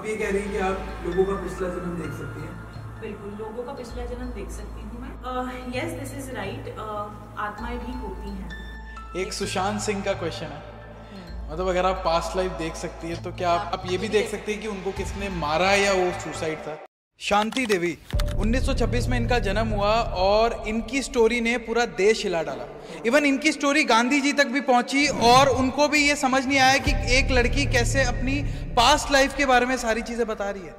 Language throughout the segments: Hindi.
आप ये कह रही हैं कि आप लोगों का पिछला जन्म देख सकती हैं बिल्कुल लोगों का पिछला जन्म देख सकती हूँ मैं यस दिस इज राइट आत्माएं भी होती हैं एक सुशांत सिंह का क्वेश्चन है हम्म। मतलब अगर आप पास्ट लाइफ देख सकती है तो क्या आप, आप ये भी देख सकते हैं कि उनको किसने मारा या वो सुसाइड था शांति देवी 1926 में इनका जन्म हुआ और इनकी स्टोरी ने पूरा देश हिला डाला इवन इनकी स्टोरी गांधी जी तक भी पहुंची और उनको भी ये समझ नहीं आया कि एक लड़की कैसे अपनी पास्ट लाइफ के बारे में सारी चीज़ें बता रही है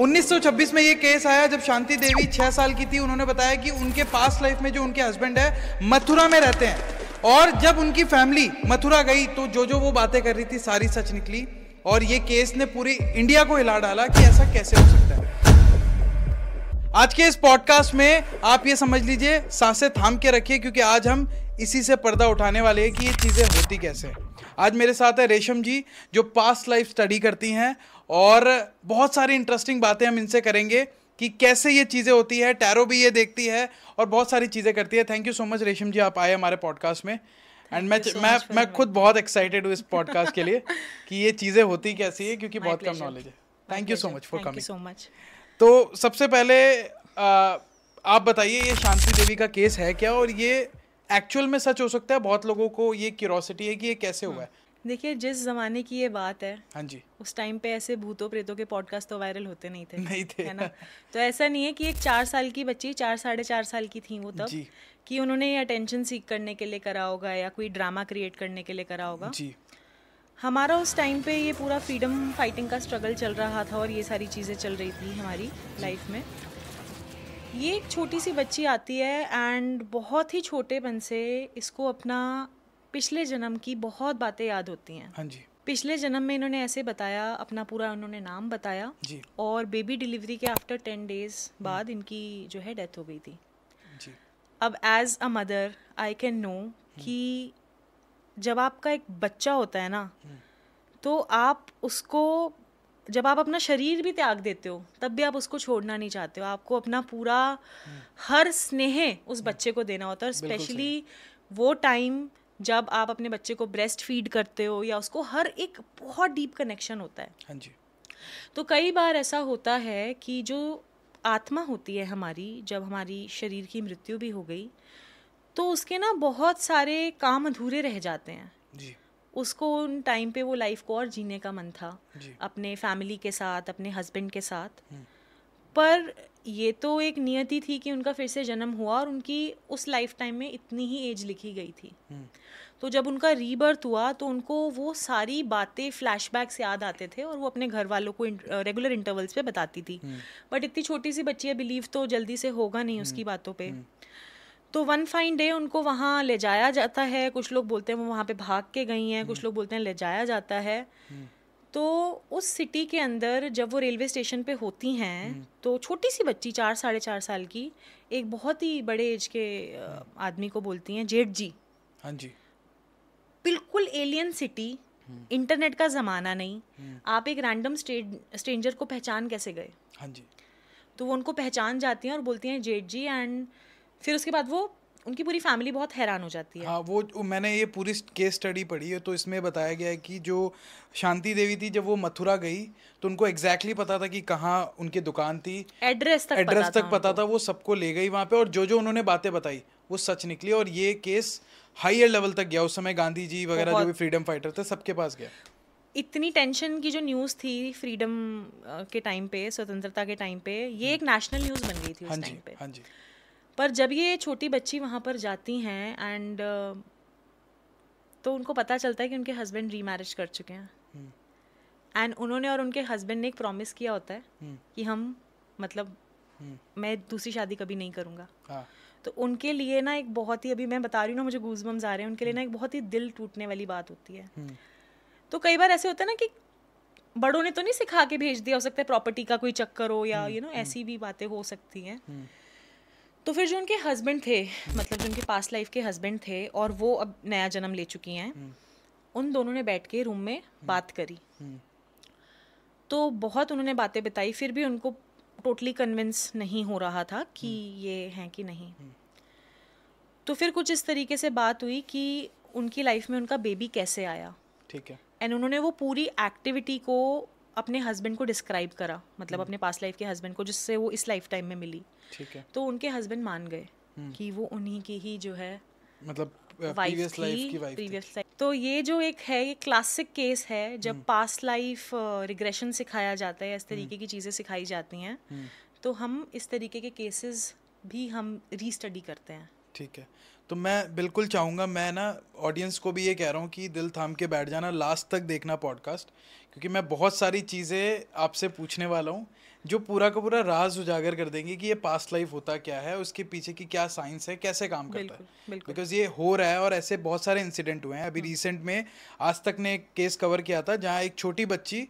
1926 में ये केस आया जब शांति देवी छः साल की थी उन्होंने बताया कि उनके पास्ट लाइफ में जो उनके हस्बैंड है मथुरा में रहते हैं और जब उनकी फैमिली मथुरा गई तो जो जो वो बातें कर रही थी सारी सच निकली और ये केस ने पूरी इंडिया को हिला डाला कि ऐसा कैसे हो सकता है आज के इस पॉडकास्ट में आप ये समझ लीजिए सांसें थाम के रखिए क्योंकि आज हम इसी से पर्दा उठाने वाले हैं कि ये चीज़ें होती कैसे आज मेरे साथ है रेशम जी जो पास्ट लाइफ स्टडी करती हैं और बहुत सारी इंटरेस्टिंग बातें हम इनसे करेंगे कि कैसे ये चीज़ें होती है टैरो भी ये देखती है और बहुत सारी चीज़ें करती है thank you so much Resham ji आप आए हमारे पॉडकास्ट में एंड मैं मैं मैं खुद बहुत एक्साइटेड हूँ इस पॉडकास्ट के लिए कि ये चीज़ें होती कैसी है क्योंकि बहुत कम नॉलेज है thank you so much for coming so much तो सबसे पहले आ, आप बताइए ये शांति देवी का केस है क्या और ये एक्चुअल में सच हो सकता है बहुत लोगों को ये क्यूरोसिटी है कि ये कैसे हुआ है हाँ। देखिए जिस जमाने की ये बात है हाँ जी उस टाइम पे ऐसे भूतों प्रेतों के पॉडकास्ट तो वायरल होते नहीं थे नहीं थे है ना तो ऐसा नहीं है कि एक चार साल की बच्ची चार साढ़े चार साल की थी वो तब कि उन्होंने ये अटेंशन सीख करने के लिए करा होगा या कोई ड्रामा क्रिएट करने के लिए करा होगा जी हमारा उस टाइम पे ये पूरा फ्रीडम फाइटिंग का स्ट्रगल चल रहा था और ये सारी चीज़ें चल रही थी हमारी लाइफ में ये एक छोटी सी बच्ची आती है एंड बहुत ही छोटेपन से इसको अपना पिछले जन्म की बहुत बातें याद होती हैं हाँ जी पिछले जन्म में इन्होंने ऐसे बताया अपना पूरा उन्होंने नाम बताया जी और बेबी डिलीवरी के आफ्टर टेन डेज बाद हम्म। इनकी जो है डेथ हो गई थी जी अब as a mother I can know कि जब आपका एक बच्चा होता है ना हम्म। तो आप उसको जब आप अपना शरीर भी त्याग देते हो तब भी आप उसको छोड़ना नहीं चाहते हो आपको अपना पूरा हम्म। हर स्नेह उस हम्म। बच्चे को देना होता है और स्पेशली वो टाइम जब आप अपने बच्चे को ब्रेस्ट फीड करते हो या उसको हर एक बहुत डीप कनेक्शन होता है हाँ जी तो कई बार ऐसा होता है कि जो आत्मा होती है हमारी जब हमारी शरीर की मृत्यु भी हो गई तो उसके ना बहुत सारे काम अधूरे रह जाते हैं जी उसको उन टाइम पे वो लाइफ को और जीने का मन था अपने फैमिली के साथ अपने हस्बैंड के साथ हम्म। पर ये तो एक नियति थी कि उनका फिर से जन्म हुआ और उनकी उस लाइफ टाइम में इतनी ही एज लिखी गई थी हम्म। तो जब उनका रीबर्थ हुआ तो उनको वो सारी बातें से याद आते थे और वो अपने घर वालों को रेगुलर इंटरवल्स पे बताती थी बट हम्म। इतनी छोटी सी बच्ची है बिलीव तो जल्दी से होगा नहीं उसकी बातों पर तो वन फाइन डे उनको वहाँ ले जाया जाता है कुछ लोग बोलते हैं वो वहाँ पे भाग के गई हैं कुछ हम्म। लोग बोलते हैं ले जाया जाता है हम्म। तो उस सिटी के अंदर जब वो रेलवे स्टेशन पे होती हैं हम्म। तो छोटी सी बच्ची चार साढ़े चार साल की एक बहुत ही बड़े एज के आदमी को बोलती हैं जेठ जी हाँ जी बिल्कुल एलियन सिटी इंटरनेट का ज़माना नहीं आप एक रैंडम स्ट्रेंजर को पहचान कैसे गए हाँ जी तो वो उनको पहचान जाती हैं और बोलती हैं जेठ जी एंड फिर उसके बाद वो उनकी पूरी फैमिली बहुत हैरान हो जाती है हाँ वो मैंने ये पूरी केस स्टडी पढ़ी है तो इसमें बताया गया है कि जो शांति देवी थी जब वो मथुरा गई तो उनको एग्जैक्टली exactly पता था कि कहाँ उनकी दुकान थी एड्रेस तक एड्रेस पता तक था पता था वो सबको ले गई वहाँ पे और जो जो उन्होंने बातें बताई वो सच निकली और ये केस हाइयर लेवल तक गया उस समय गांधी जी वगैरह जो भी फ्रीडम फाइटर थे सबके पास गया इतनी टेंशन की जो न्यूज़ थी फ्रीडम के टाइम पे स्वतंत्रता के टाइम पे ये हम्म। एक नेशनल न्यूज़ बन गई थी उस टाइम हाँ पे हाँ जी पर जब ये छोटी बच्ची वहाँ पर जाती हैं एंड uh, तो उनको पता चलता है कि उनके हस्बैंड रीमैरिज कर चुके हैं एंड हम्म। hmm. उन्होंने और उनके हस्बैंड ने एक प्रॉमिस किया होता है hmm. कि हम मतलब hmm. मैं दूसरी शादी कभी नहीं करूँगा ah. तो उनके लिए ना एक बहुत ही अभी मैं बता रही हूँ ना मुझे गूजबम्स आ रहे हैं उनके लिए ना एक बहुत ही दिल टूटने वाली बात होती है तो कई बार ऐसे होता है ना कि बड़ों ने तो नहीं सिखा के भेज दिया हो सकता है प्रॉपर्टी का कोई चक्कर हो या यू नो ऐसी भी बातें हो सकती हैं तो फिर जो उनके हस्बैंड थे मतलब जो उनके पास लाइफ के हस्बैंड थे और वो अब नया जन्म ले चुकी हैं हम्म। उन दोनों ने बैठ के रूम में हम्म। बात करी हम्म। तो बहुत उन्होंने बातें बताई फिर भी उनको टोटली कन्विंस नहीं हो रहा था कि ये हैं कि नहीं तो फिर कुछ इस तरीके से बात हुई कि उनकी लाइफ में उनका बेबी कैसे आया ठीक है एंड उन्होंने वो पूरी एक्टिविटी को अपने हस्बैंड को डिस्क्राइब करा मतलब हम्म। अपने पास लाइफ के हस्बैंड को जिससे वो इस लाइफ टाइम में मिली ठीक है तो उनके हस्बैंड मान गए हम्म। कि वो उन्हीं की ही जो है मतलब प्रीवियस uh, लाइफ की प्रीवियस लाइफ तो ये जो एक है ये क्लासिक केस है जब पास लाइफ रिग्रेशन सिखाया जाता है इस हम्म। तरीके की चीज़ें सिखाई जाती हैं तो हम इस तरीके के केसेस भी हम रीस्टडी करते हैं ठीक है तो मैं बिल्कुल चाहूँगा मैं ना ऑडियंस को भी ये कह रहा हूँ कि दिल थाम के बैठ जाना लास्ट तक देखना पॉडकास्ट क्योंकि मैं बहुत सारी चीज़ें आपसे पूछने वाला हूँ जो पूरा का पूरा राज उजागर कर देंगे कि ये पास्ट लाइफ होता क्या है उसके पीछे की क्या साइंस है कैसे काम करता है बिकॉज ये हो रहा है और ऐसे बहुत सारे इंसिडेंट हुए हैं अभी रिसेंट हम्म। में आज तक ने एक केस कवर किया था जहाँ एक छोटी बच्ची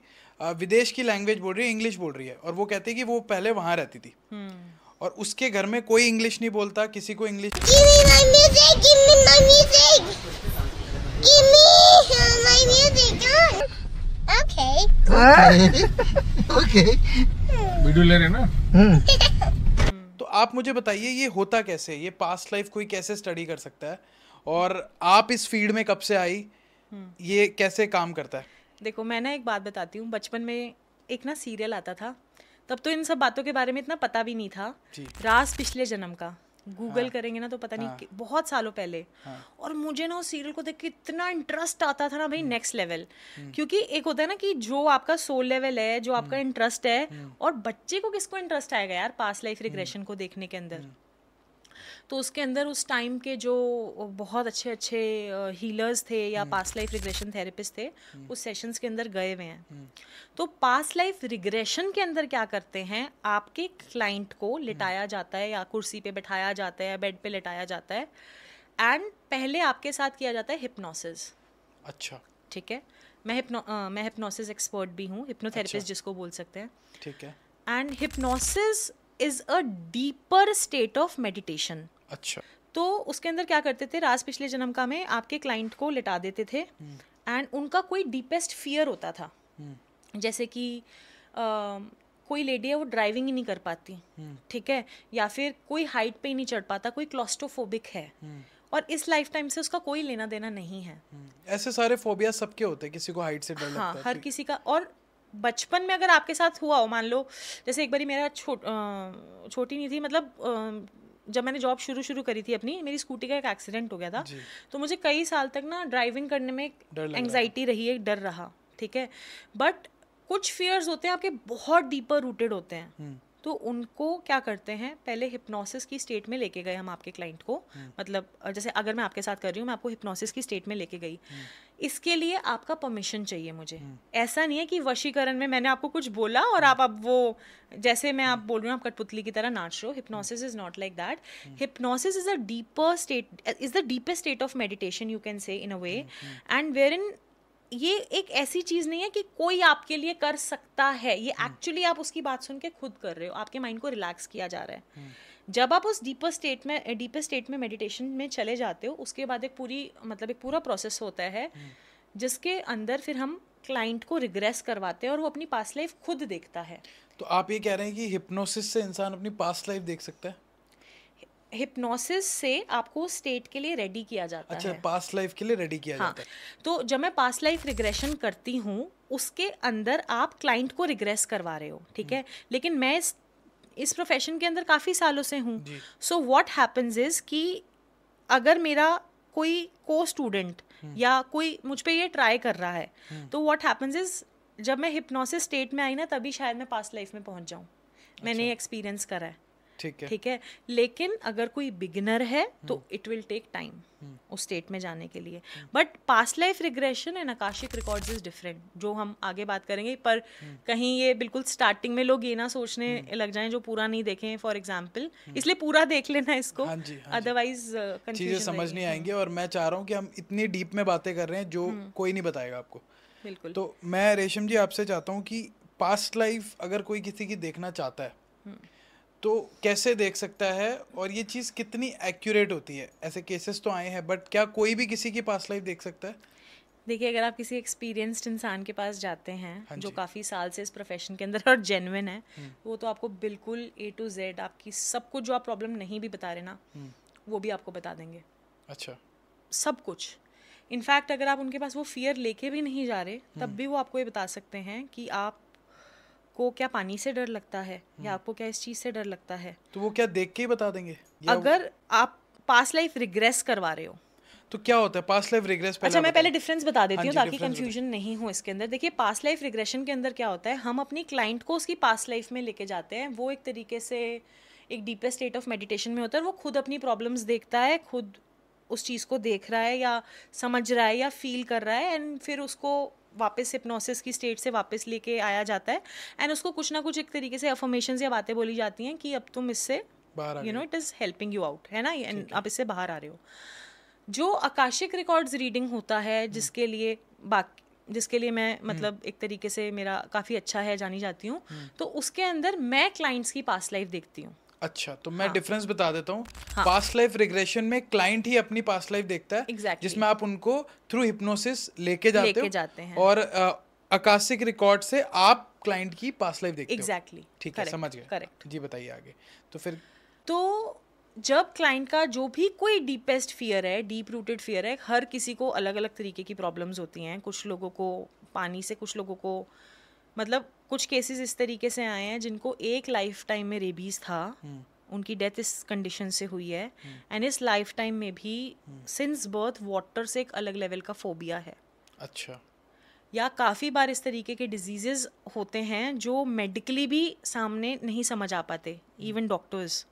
विदेश की लैंग्वेज बोल रही है इंग्लिश बोल रही है और वो कहती है कि वो पहले वहाँ रहती थी हम्म। और उसके घर में कोई इंग्लिश नहीं बोलता किसी को इंग्लिश हाँ, हाँ. ले रहे ना hmm. तो आप मुझे बताइए ये होता कैसे ये पास्ट लाइफ कोई कैसे स्टडी कर सकता है और आप इस फील्ड में कब से आई hmm. ये कैसे काम करता है देखो मैं ना एक बात बताती हूँ बचपन में एक ना सीरियल आता था तब तो इन सब बातों के बारे में इतना पता भी नहीं था रास पिछले जन्म का गूगल हाँ, करेंगे ना तो पता हाँ, नहीं बहुत सालों पहले हाँ, और मुझे ना उस सीरियल को देख के इतना इंटरेस्ट आता था ना भाई नेक्स्ट हम्म। हम्म। लेवल क्योंकि एक होता है ना कि जो आपका सोल लेवल है जो आपका इंटरेस्ट हम्म। है और बच्चे को किसको इंटरेस्ट आएगा यार पास लाइफ रिग्रेशन को देखने के अंदर तो उसके अंदर उस टाइम के जो बहुत अच्छे अच्छे हीलर्स थे या पास्ट लाइफ रिग्रेशन थेरेपिस्ट थे हम्म। उस सेशंस के अंदर गए हुए हैं हम्म। तो पास्ट लाइफ रिग्रेशन के अंदर क्या करते हैं आपके क्लाइंट को हम्म। लिटाया जाता है या कुर्सी पे बैठाया जाता है बेड पे लिटाया जाता है एंड पहले आपके साथ किया जाता है हिप्नोसिस अच्छा ठीक है मैं हिप्नो आ, मैं हिप्नोसिस एक्सपर्ट भी हूँ हिप्नोथेरेपिस्ट अच्छा। जिसको बोल सकते हैं ठीक है and hypnosis is a deeper state of meditation अच्छा तो उसके अंदर क्या करते थे राज पिछले जन्म का में आपके क्लाइंट को लिटा देते थे एंड हम्म। उनका कोई डीपेस्ट फियर होता था हम्म। जैसे कि कोई लेडी है वो ड्राइविंग ही नहीं कर पाती हम्म। ठीक है या फिर कोई हाइट पे ही नहीं चढ़ पाता कोई क्लॉस्टोफोबिक है और इस लाइफ टाइम से उसका कोई लेना देना नहीं है ऐसे सारे फोबिया सबके होते हैं किसी को हाइट से डर हाँ, हर तो किसी का और बचपन में अगर आपके साथ हुआ हो मान लो जैसे एक बारी मेरा छोट छोटी नहीं थी मतलब जब मैंने जॉब शुरू शुरू करी थी अपनी मेरी स्कूटी का एक एक्सीडेंट हो गया था तो मुझे कई साल तक ना ड्राइविंग करने में एंगजाइटी रही एक डर रहा ठीक है बट कुछ फियर्स होते हैं आपके बहुत डीपर रूटेड होते हैं हम्म। तो उनको क्या करते हैं पहले हिप्नोसिस की स्टेट में लेके गए हम आपके क्लाइंट को हम्म। मतलब जैसे अगर मैं आपके साथ कर रही हूँ मैं आपको हिप्नोसिस की स्टेट में लेके गई हम्म। इसके लिए आपका परमिशन चाहिए मुझे हम्म। ऐसा नहीं है कि वशीकरण में मैंने आपको कुछ बोला और हम्म। आप अब वो जैसे मैं आप बोल रही हूँ आप कठपुतली की तरह नाच रहे हो hypnosis is not like that hypnosis is a deeper state is the deepest state of meditation you can say in a way and where इन ये एक ऐसी चीज़ नहीं है कि कोई आपके लिए कर सकता है ये एक्चुअली हम्म। आप उसकी बात सुन के खुद कर रहे हो आपके माइंड को रिलैक्स किया जा रहा है जब आप उस डीपर स्टेट में डीपर स्टेट में मेडिटेशन में चले जाते हो उसके बाद एक पूरी मतलब एक पूरा प्रोसेस होता है हम्म। जिसके अंदर फिर हम क्लाइंट को रिग्रेस करवाते हैं और वो अपनी पास्ट लाइफ खुद देखता है तो आप ये कह रहे हैं कि हिप्नोसिस से इंसान अपनी पास्ट लाइफ देख सकता है हिप्नोसिस से आपको स्टेट के लिए रेडी किया जाता अच्छा, है अच्छा पास्ट लाइफ के लिए रेडी किया हाँ, जाता है तो जब मैं पास्ट लाइफ रिग्रेशन करती हूँ उसके अंदर आप क्लाइंट को रिग्रेस करवा रहे हो ठीक हम्म। है लेकिन मैं इस प्रोफेशन के अंदर काफ़ी सालों से हूँ सो वॉट हैपन्स इज़ कि अगर मेरा कोई को स्टूडेंट हम्म। या कोई मुझ पर ये ट्राई कर रहा है हम्म। तो वॉट हैपन्स इज़ जब मैं हिप्नोसिस स्टेट में आई ना तभी शायद मैं पास्ट लाइफ में पहुँच जाऊँ मैंने अच्छा। ये एक्सपीरियंस करा है ठीक है ठीक है लेकिन अगर कोई बिगिनर है तो इट विल टेक टाइम उस स्टेट में जाने के लिए but past life regression and akashic record is different जो हम आगे बात करेंगे पर हम्म। कहीं ये बिल्कुल स्टार्टिंग में लोग ये ना सोचने हम्म। लग जाएं जो पूरा नहीं देखें फॉर एग्जाम्पल हम्म। इसलिए पूरा देख लेना इसको अदरवाइज हाँ हाँ uh, चीज़ें समझ नहीं हाँ। आएंगे और मैं चाह रहा हूँ कि हम इतनी डीप में बातें कर रहे हैं जो कोई नहीं बताएगा आपको बिल्कुल तो मैं रेशम जी आपसे चाहता हूँ कि पास्ट लाइफ अगर कोई किसी की देखना चाहता है तो कैसे देख सकता है और ये चीज़ कितनी एक्यूरेट होती है ऐसे केसेस तो आए हैं बट क्या कोई भी किसी की पास लाइफ देख सकता है देखिए अगर आप किसी एक्सपीरियंस्ड इंसान के पास जाते हैं हाँ जो काफ़ी साल से इस प्रोफेशन के अंदर और जेनविन है हम्म। वो तो आपको बिल्कुल ए टू जेड आपकी सब कुछ जो आप प्रॉब्लम नहीं भी बता रहे ना हम्म। वो भी आपको बता देंगे अच्छा सब कुछ इनफैक्ट अगर आप उनके पास वो फियर लेके भी नहीं जा रहे तब हम्म। भी वो आपको ये बता सकते हैं कि आप आपको क्या पानी से डर लगता है या हम्म। आपको क्या इस चीज़ से डर लगता है तो वो क्या देख के ही बता देंगे अगर आप पास लाइफ रिग्रेस करवा रहे हो तो क्या होता है पास लाइफ रिग्रेस अच्छा मैं पहले डिफरेंस बता देती हूँ हाँ ताकि कंफ्यूजन नहीं हो इसके अंदर देखिए पास लाइफ रिग्रेशन के अंदर क्या होता है हम अपनी क्लाइंट को उसकी पास लाइफ में लेके जाते हैं वो एक तरीके से एक डीपेस्ट स्टेट ऑफ मेडिटेशन में होता है वो खुद अपनी प्रॉब्लम्स देखता है खुद उस चीज़ को देख रहा है या समझ रहा है या फील कर रहा है एंड फिर उसको वापस हिप्नोसिस की स्टेट से वापस लेके आया जाता है एंड उसको कुछ ना कुछ एक तरीके से अफॉर्मेशन या बातें बोली जाती हैं कि अब तुम इससे you know it is helping you out है ना एंड आप इससे बाहर आ रहे हो जो आकाशिक रिकॉर्ड्स रीडिंग होता है हम्म। जिसके लिए बाकी जिसके लिए मैं हम्म। मतलब एक तरीके से मेरा काफ़ी अच्छा है जानी जाती हूँ हम्म। तो उसके अंदर मैं क्लाइंट्स की पास लाइफ देखती हूँ अच्छा तो मैं डिफरेंस हाँ. बता देता हूँ हाँ. पास्ट लाइफ रिग्रेशन में क्लाइंट ही अपनी पास्ट लाइफ देखता है exactly. जिसमें आप उनको थ्रू हिप्नोसिस लेके जाते ले हो जाते हैं और अकाशिक रिकॉर्ड से आप क्लाइंट की पास्ट लाइफ देखते exactly. हो ठीक है समझ गए करेक्ट जी बताइए आगे तो फिर तो जब क्लाइंट का जो भी कोई डीपेस्ट फियर है डीप रूटेड फियर है हर किसी को अलग अलग तरीके की प्रॉब्लम्स होती हैं कुछ लोगों को पानी से कुछ लोगों को मतलब कुछ केसेस इस तरीके से आए हैं जिनको एक लाइफ टाइम में रेबीज था हम्म। उनकी डेथ इस कंडीशन से हुई है एंड हम्म। इस लाइफ टाइम में भी सिंस बर्थ वाटर से एक अलग लेवल का फोबिया है अच्छा या काफ़ी बार इस तरीके के डिजीजेज होते हैं जो मेडिकली भी सामने नहीं समझ आ पाते इवन डॉक्टर्स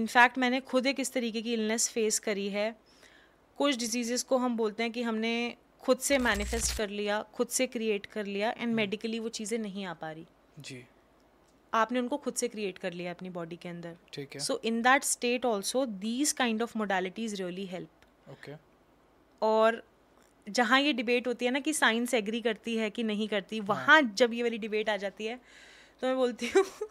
इनफैक्ट मैंने खुद एक इस तरीके की इलनेस फेस करी है कुछ डिजीज़ को हम बोलते हैं कि हमने खुद से मैनिफेस्ट कर लिया खुद से क्रिएट कर लिया एंड मेडिकली वो चीज़ें नहीं आ पा रही जी आपने उनको खुद से क्रिएट कर लिया अपनी बॉडी के अंदर ठीक है so in that state also these kind of modalities really help okay और जहाँ ये डिबेट होती है ना कि साइंस एग्री करती है कि नहीं करती वहां वहाँ जब ये वाली डिबेट आ जाती है तो मैं बोलती हूँ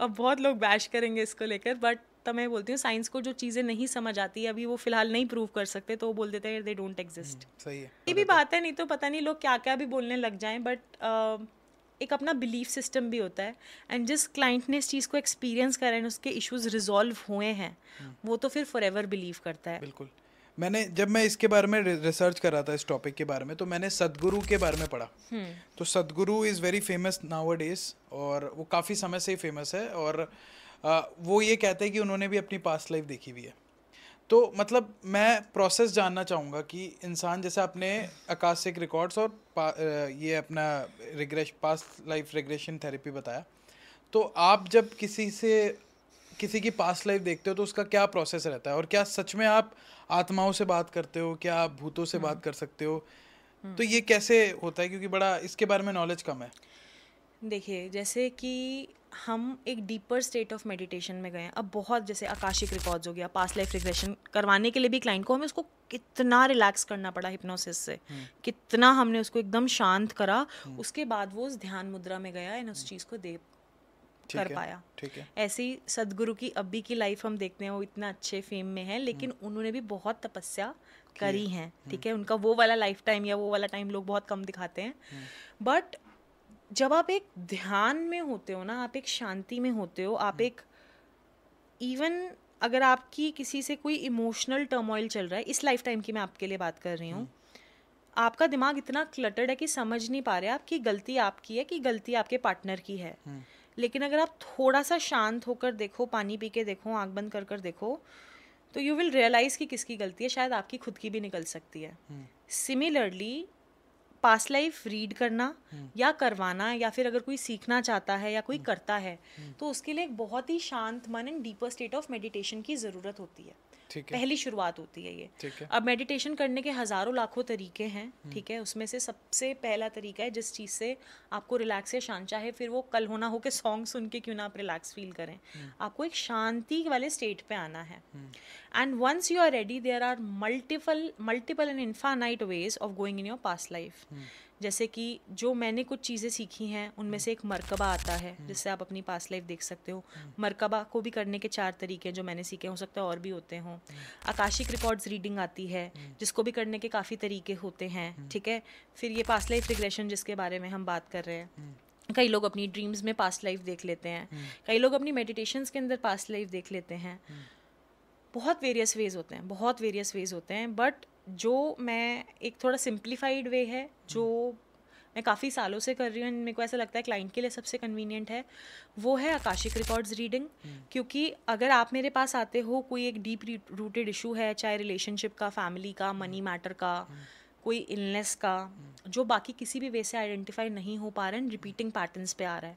अब बहुत लोग बैश करेंगे इसको लेकर बट तो मैं बोलती हूँ साइंस को जो चीज़ें नहीं समझ आती अभी वो फिलहाल नहीं प्रूव कर सकते तो वो बोल देते हैं दे डोंट एग्जिस्ट सही है ये भी बात है नहीं तो पता नहीं लोग क्या क्या भी बोलने लग जाएं बट एक अपना बिलीफ सिस्टम भी होता है एंड जिस क्लाइंट ने इस चीज़ को एक्सपीरियंस करा है उसके इश्यूज रिजॉल्व हुए हैं हम्म। वो तो फिर फॉर बिलीव करता है बिल्कुल मैंने जब मैं इसके बारे में रिसर्च कर रहा था इस टॉपिक के बारे में तो मैंने सदगुरु के बारे में पढ़ा हम्म। तो Sadhguru is very famous nowadays और वो काफ़ी समय से ही फेमस है और वो ये कहते हैं कि उन्होंने भी अपनी पास्ट लाइफ देखी हुई है तो मतलब मैं प्रोसेस जानना चाहूँगा कि इंसान जैसे अपने अकाशिक रिकॉर्ड्स और ये अपना regress past life regression therapy बताया तो आप जब किसी से किसी की पास्ट लाइफ देखते हो तो उसका क्या प्रोसेस रहता है और क्या सच में आप आत्माओं से बात करते हो क्या आप भूतों से बात हम्म। कर सकते हो हम्म। तो ये कैसे होता है क्योंकि बड़ा इसके बारे में नॉलेज कम है देखिए जैसे कि हम एक डीपर स्टेट ऑफ मेडिटेशन में गए हैं अब बहुत जैसे आकाशिक रिकॉर्ड्स हो गया पास लाइफ रिग्रेशन करवाने के लिए भी क्लाइंट को हमें उसको कितना रिलैक्स करना पड़ा हिप्नोसिस से हम्म। कितना हमने उसको एकदम शांत करा हम्म। उसके बाद वो उस ध्यान मुद्रा में गया एंड उस हम्म। चीज़ को दे कर पाया ठीक है ही सदगुरु की अभी की लाइफ हम देखते हैं वो इतना अच्छे फेम में है लेकिन उन्होंने भी बहुत तपस्या करी है ठीक है उनका वो वाला लाइफ टाइम या वो वाला टाइम लोग बहुत कम दिखाते हैं बट जब आप एक ध्यान में होते हो ना आप एक शांति में होते हो आप हम्म। एक इवन अगर आपकी किसी से कोई इमोशनल टर्मोइल चल रहा है इस लाइफ टाइम की मैं आपके लिए बात कर रही हूँ हम्म। आपका दिमाग इतना क्लटर्ड है कि समझ नहीं पा रहे आप कि गलती आपकी है कि गलती आपके पार्टनर की है हम्म। लेकिन अगर आप थोड़ा सा शांत होकर देखो पानी पी के देखो आँख बंद कर कर देखो तो यू विल रियलाइज़ कि किसकी गलती है शायद आपकी खुद की भी निकल सकती है सिमिलरली पास लाइफ रीड करना हम्म। या करवाना या फिर अगर कोई सीखना चाहता है या कोई हम्म। करता है हम्म। तो उसके लिए एक बहुत ही शांत मन and deeper state of meditation की ज़रूरत होती है पहली शुरुआत होती है ये अब मेडिटेशन करने के हज़ारों लाखों तरीके हैं हम्म। ठीक है उसमें से सबसे पहला तरीका है जिस चीज़ से आपको रिलैक्स या शांत चाहे फिर वो कल होना हो के सॉन्ग सुन के क्यों ना आप रिलैक्स फील करें हम्म। आपको एक शांति वाले स्टेट पे आना है and once you are ready there are multiple multiple and infinite ways of going in your past life जैसे कि जो मैंने कुछ चीज़ें सीखी हैं उनमें से एक मरकबा आता है हम्म। जिससे आप अपनी पास लाइफ देख सकते हो हम्म। मरकबा को भी करने के चार तरीके हैं जो मैंने सीखे हो सकता है और भी होते हों हम्म। आकाशिक रिकॉर्ड्स रीडिंग आती है जिसको भी करने के काफ़ी तरीके होते हैं ठीक है फिर ये पास लाइफ रिग्रेशन जिसके बारे में हम बात कर रहे हैं कई लोग अपनी ड्रीम्स में पास्ट लाइफ देख लेते हैं कई लोग अपनी मेडिटेशंस के अंदर पास्ट लाइफ देख लेते हैं बहुत वेरियस वेज होते हैं बहुत वेरियस वेज होते हैं बट जो मैं एक थोड़ा सिंप्लीफाइड वे है जो मैं काफ़ी सालों से कर रही हूँ मेरे को ऐसा लगता है क्लाइंट के लिए सबसे कन्वीनियंट है वो है आकाशिक रिकॉर्ड्स रीडिंग क्योंकि अगर आप मेरे पास आते हो कोई एक डीप रूटेड इशू है चाहे रिलेशनशिप का फैमिली का मनी हम्म। मैटर का हम्म। कोई इलनेस का जो बाकी किसी भी वे से आइडेंटिफाई नहीं हो पा रहे हैं रिपीटिंग पैटर्न्स पे आ रहा है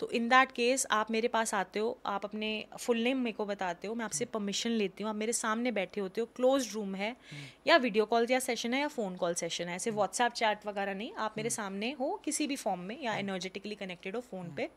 तो इन दैट केस आप मेरे पास आते हो आप अपने फुल नेम मेरे को बताते हो मैं आपसे परमिशन लेती हूँ आप मेरे सामने बैठे होते हो क्लोज रूम है या वीडियो कॉल या सेशन है या फ़ोन कॉल सेशन है ऐसे व्हाट्सएप चैट वगैरह नहीं आप मेरे सामने हो किसी भी फॉर्म में या एनर्जेटिकली कनेक्टेड हो फ़ोन पे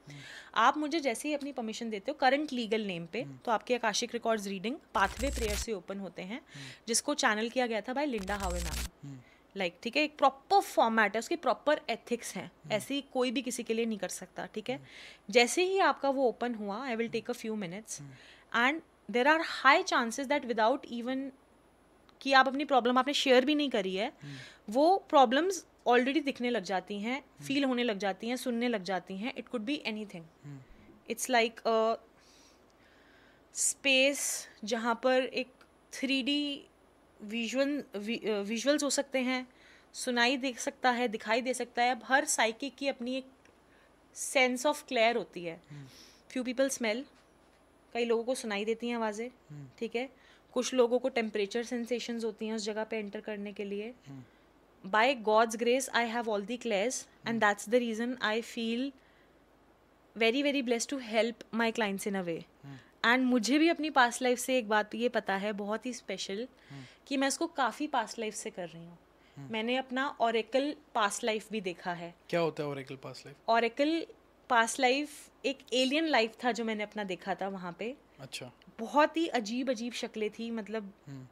आप मुझे जैसे ही अपनी परमिशन देते हो करंट लीगल नेम पे तो आपके akashic records reading pathway prayer से ओपन होते हैं जिसको चैनल किया गया था बाय लिंडा हावे नाम लाइक ठीक है एक प्रॉपर फॉर्मेट है उसकी प्रॉपर एथिक्स हैं ऐसी कोई भी किसी के लिए नहीं कर सकता ठीक है hmm. जैसे ही आपका वो ओपन हुआ I will take a few minutes and there are high chances that without even कि आप अपनी प्रॉब्लम आपने शेयर भी नहीं करी है hmm. वो प्रॉब्लम्स ऑलरेडी दिखने लग जाती हैं फील hmm. होने लग जाती हैं सुनने लग जाती हैं it could be anything it's like space जहाँ पर एक three D visual visuals uh, हो सकते हैं सुनाई दे सकता है दिखाई दे सकता है अब हर साइकिक की अपनी एक सेंस ऑफ क्लेयर होती है फ्यू पीपल स्मेल कई लोगों को सुनाई देती हैं आवाज़ें हम्म। ठीक है कुछ लोगों को टेम्परेचर सेंसेशन होती हैं उस जगह पे एंटर करने के लिए by God's grace I have all the clairs and that's the reason I feel very very bless to help my clients in a way and मुझे भी अपनी पास्ट लाइफ से एक बात तो ये पता है बहुत ही स्पेशल कि मैं इसको काफ़ी पास्ट लाइफ से कर रही हूँ मैंने अपना औरकल पास्ट लाइफ भी देखा है क्या होता है औरकल पास्ट लाइफ औरकल पास्ट लाइफ एक एलियन लाइफ था जो मैंने अपना देखा था वहाँ पे अच्छा बहुत ही अजीब अजीब शक्लें थी मतलब हम्म।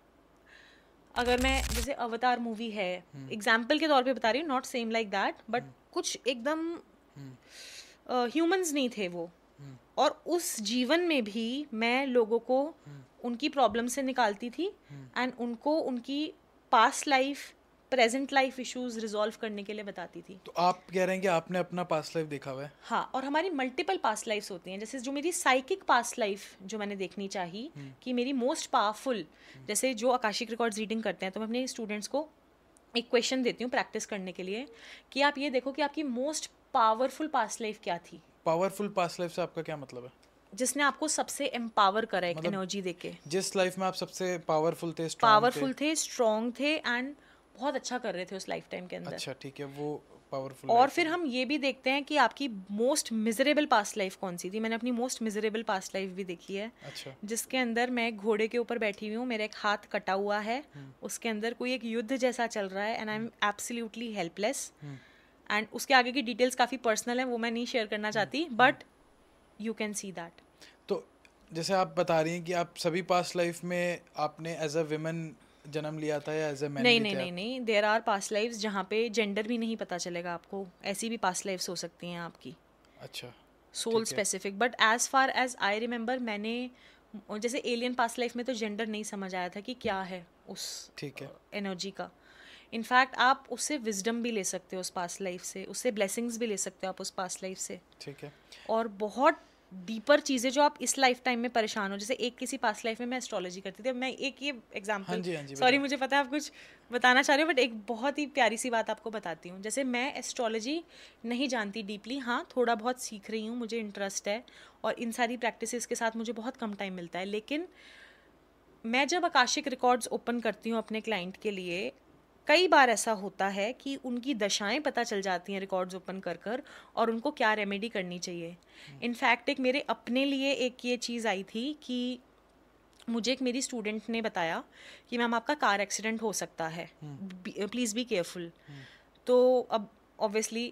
अगर मैं जैसे अवतार मूवी है एग्जाम्पल हम्म। के तौर पे बता रही हूँ not same like that but कुछ एकदम ह्यूमंस नहीं थे वो और उस जीवन में भी मैं लोगों को उनकी प्रॉब्लम से निकालती थी एंड उनको उनकी past life present life issues resolve करने के लिए बताती थी तो आप कह रहे हैं कि आपने अपना पास्ट लाइफ देखा हुआ है हाँ और हमारी मल्टीपल पास्ट लाइफ होती हैं जैसे जो मेरी साइकिक पास्ट लाइफ जो मैंने देखनी चाहिए हम्म। कि मेरी मोस्ट पावरफुल जैसे जो आकाशिक रिकॉर्ड रीडिंग करते हैं तो मैं अपने स्टूडेंट्स को एक क्वेश्चन देती हूँ प्रैक्टिस करने के लिए कि आप ये देखो कि आपकी मोस्ट पावरफुल पास्ट लाइफ क्या थी पावरफुल पास लाइफ से आपका क्या मतलब है जिसने आपको सबसे एम्पावर करा एक मतलब एनर्जी देके जिस लाइफ में आप सबसे पावरफुल थे पावरफुल थे स्ट्रांग थे एंड बहुत अच्छा कर रहे थे उस लाइफ टाइम के अंदर अच्छा ठीक है वो पावरफुल और फिर हम ये भी देखते हैं कि आपकी मोस्ट मिजरेबल पास्ट लाइफ कौन सी थी मैंने अपनी मोस्ट मिजरेबल पास्ट लाइफ भी देखी है अच्छा। जिसके अंदर मैं घोड़े के ऊपर बैठी हुई हूँ मेरा एक हाथ कटा हुआ है हम्म। उसके अंदर कोई एक युद्ध जैसा चल रहा है and I am absolutely helpless and उसके आगे की डिटेल्स काफ़ी पर्सनल हैं वो मैं नहीं शेयर करना चाहती but you can see that तो जैसे आप बता रही हैं कि आप सभी पास्ट लाइफ में आपने एज अ वेमन जन्म लिया था या एज अ मैन नहीं नहीं नहीं नहीं देर आर पास्ट लाइफ जहाँ पे जेंडर भी नहीं पता चलेगा आपको ऐसी भी पास्ट लाइफ हो सकती हैं आपकी अच्छा soul specific but as far as I remember मैंने जैसे एलियन पास्ट लाइफ में तो जेंडर नहीं समझ आया था कि क्या है उस ठीक है एनर्जी का इनफैक्ट आप उससे विजडम भी ले सकते हो उस पास्ट लाइफ से उससे ब्लेसिंग्स भी ले सकते हो आप उस पास्ट लाइफ से ठीक है और बहुत डीपर चीज़ें जो आप इस लाइफ टाइम में परेशान हो जैसे एक किसी पास्ट लाइफ में मैं एस्ट्रोलॉजी करती थी मैं एक ये एग्जांपल हाँ सॉरी हाँ मुझे पता है आप कुछ बताना चाह रहे हो बट एक बहुत ही प्यारी सी बात आपको बताती हूँ जैसे मैं एस्ट्रोलॉजी नहीं जानती डीपली हाँ थोड़ा बहुत सीख रही हूँ मुझे इंटरेस्ट है और इन सारी प्रैक्टिस के साथ मुझे बहुत कम टाइम मिलता है लेकिन मैं जब आकाशिक रिकॉर्ड्स ओपन करती हूँ अपने क्लाइंट के लिए कई बार ऐसा होता है कि उनकी दशाएं पता चल जाती हैं रिकॉर्ड्स ओपन कर कर और उनको क्या रेमेडी करनी चाहिए इनफैक्ट हम्म। एक मेरे अपने लिए एक ये चीज़ आई थी कि मुझे एक मेरी स्टूडेंट ने बताया कि मैम आपका कार एक्सीडेंट हो सकता है प्लीज़ बी केयरफुल तो अब ऑब्वियसली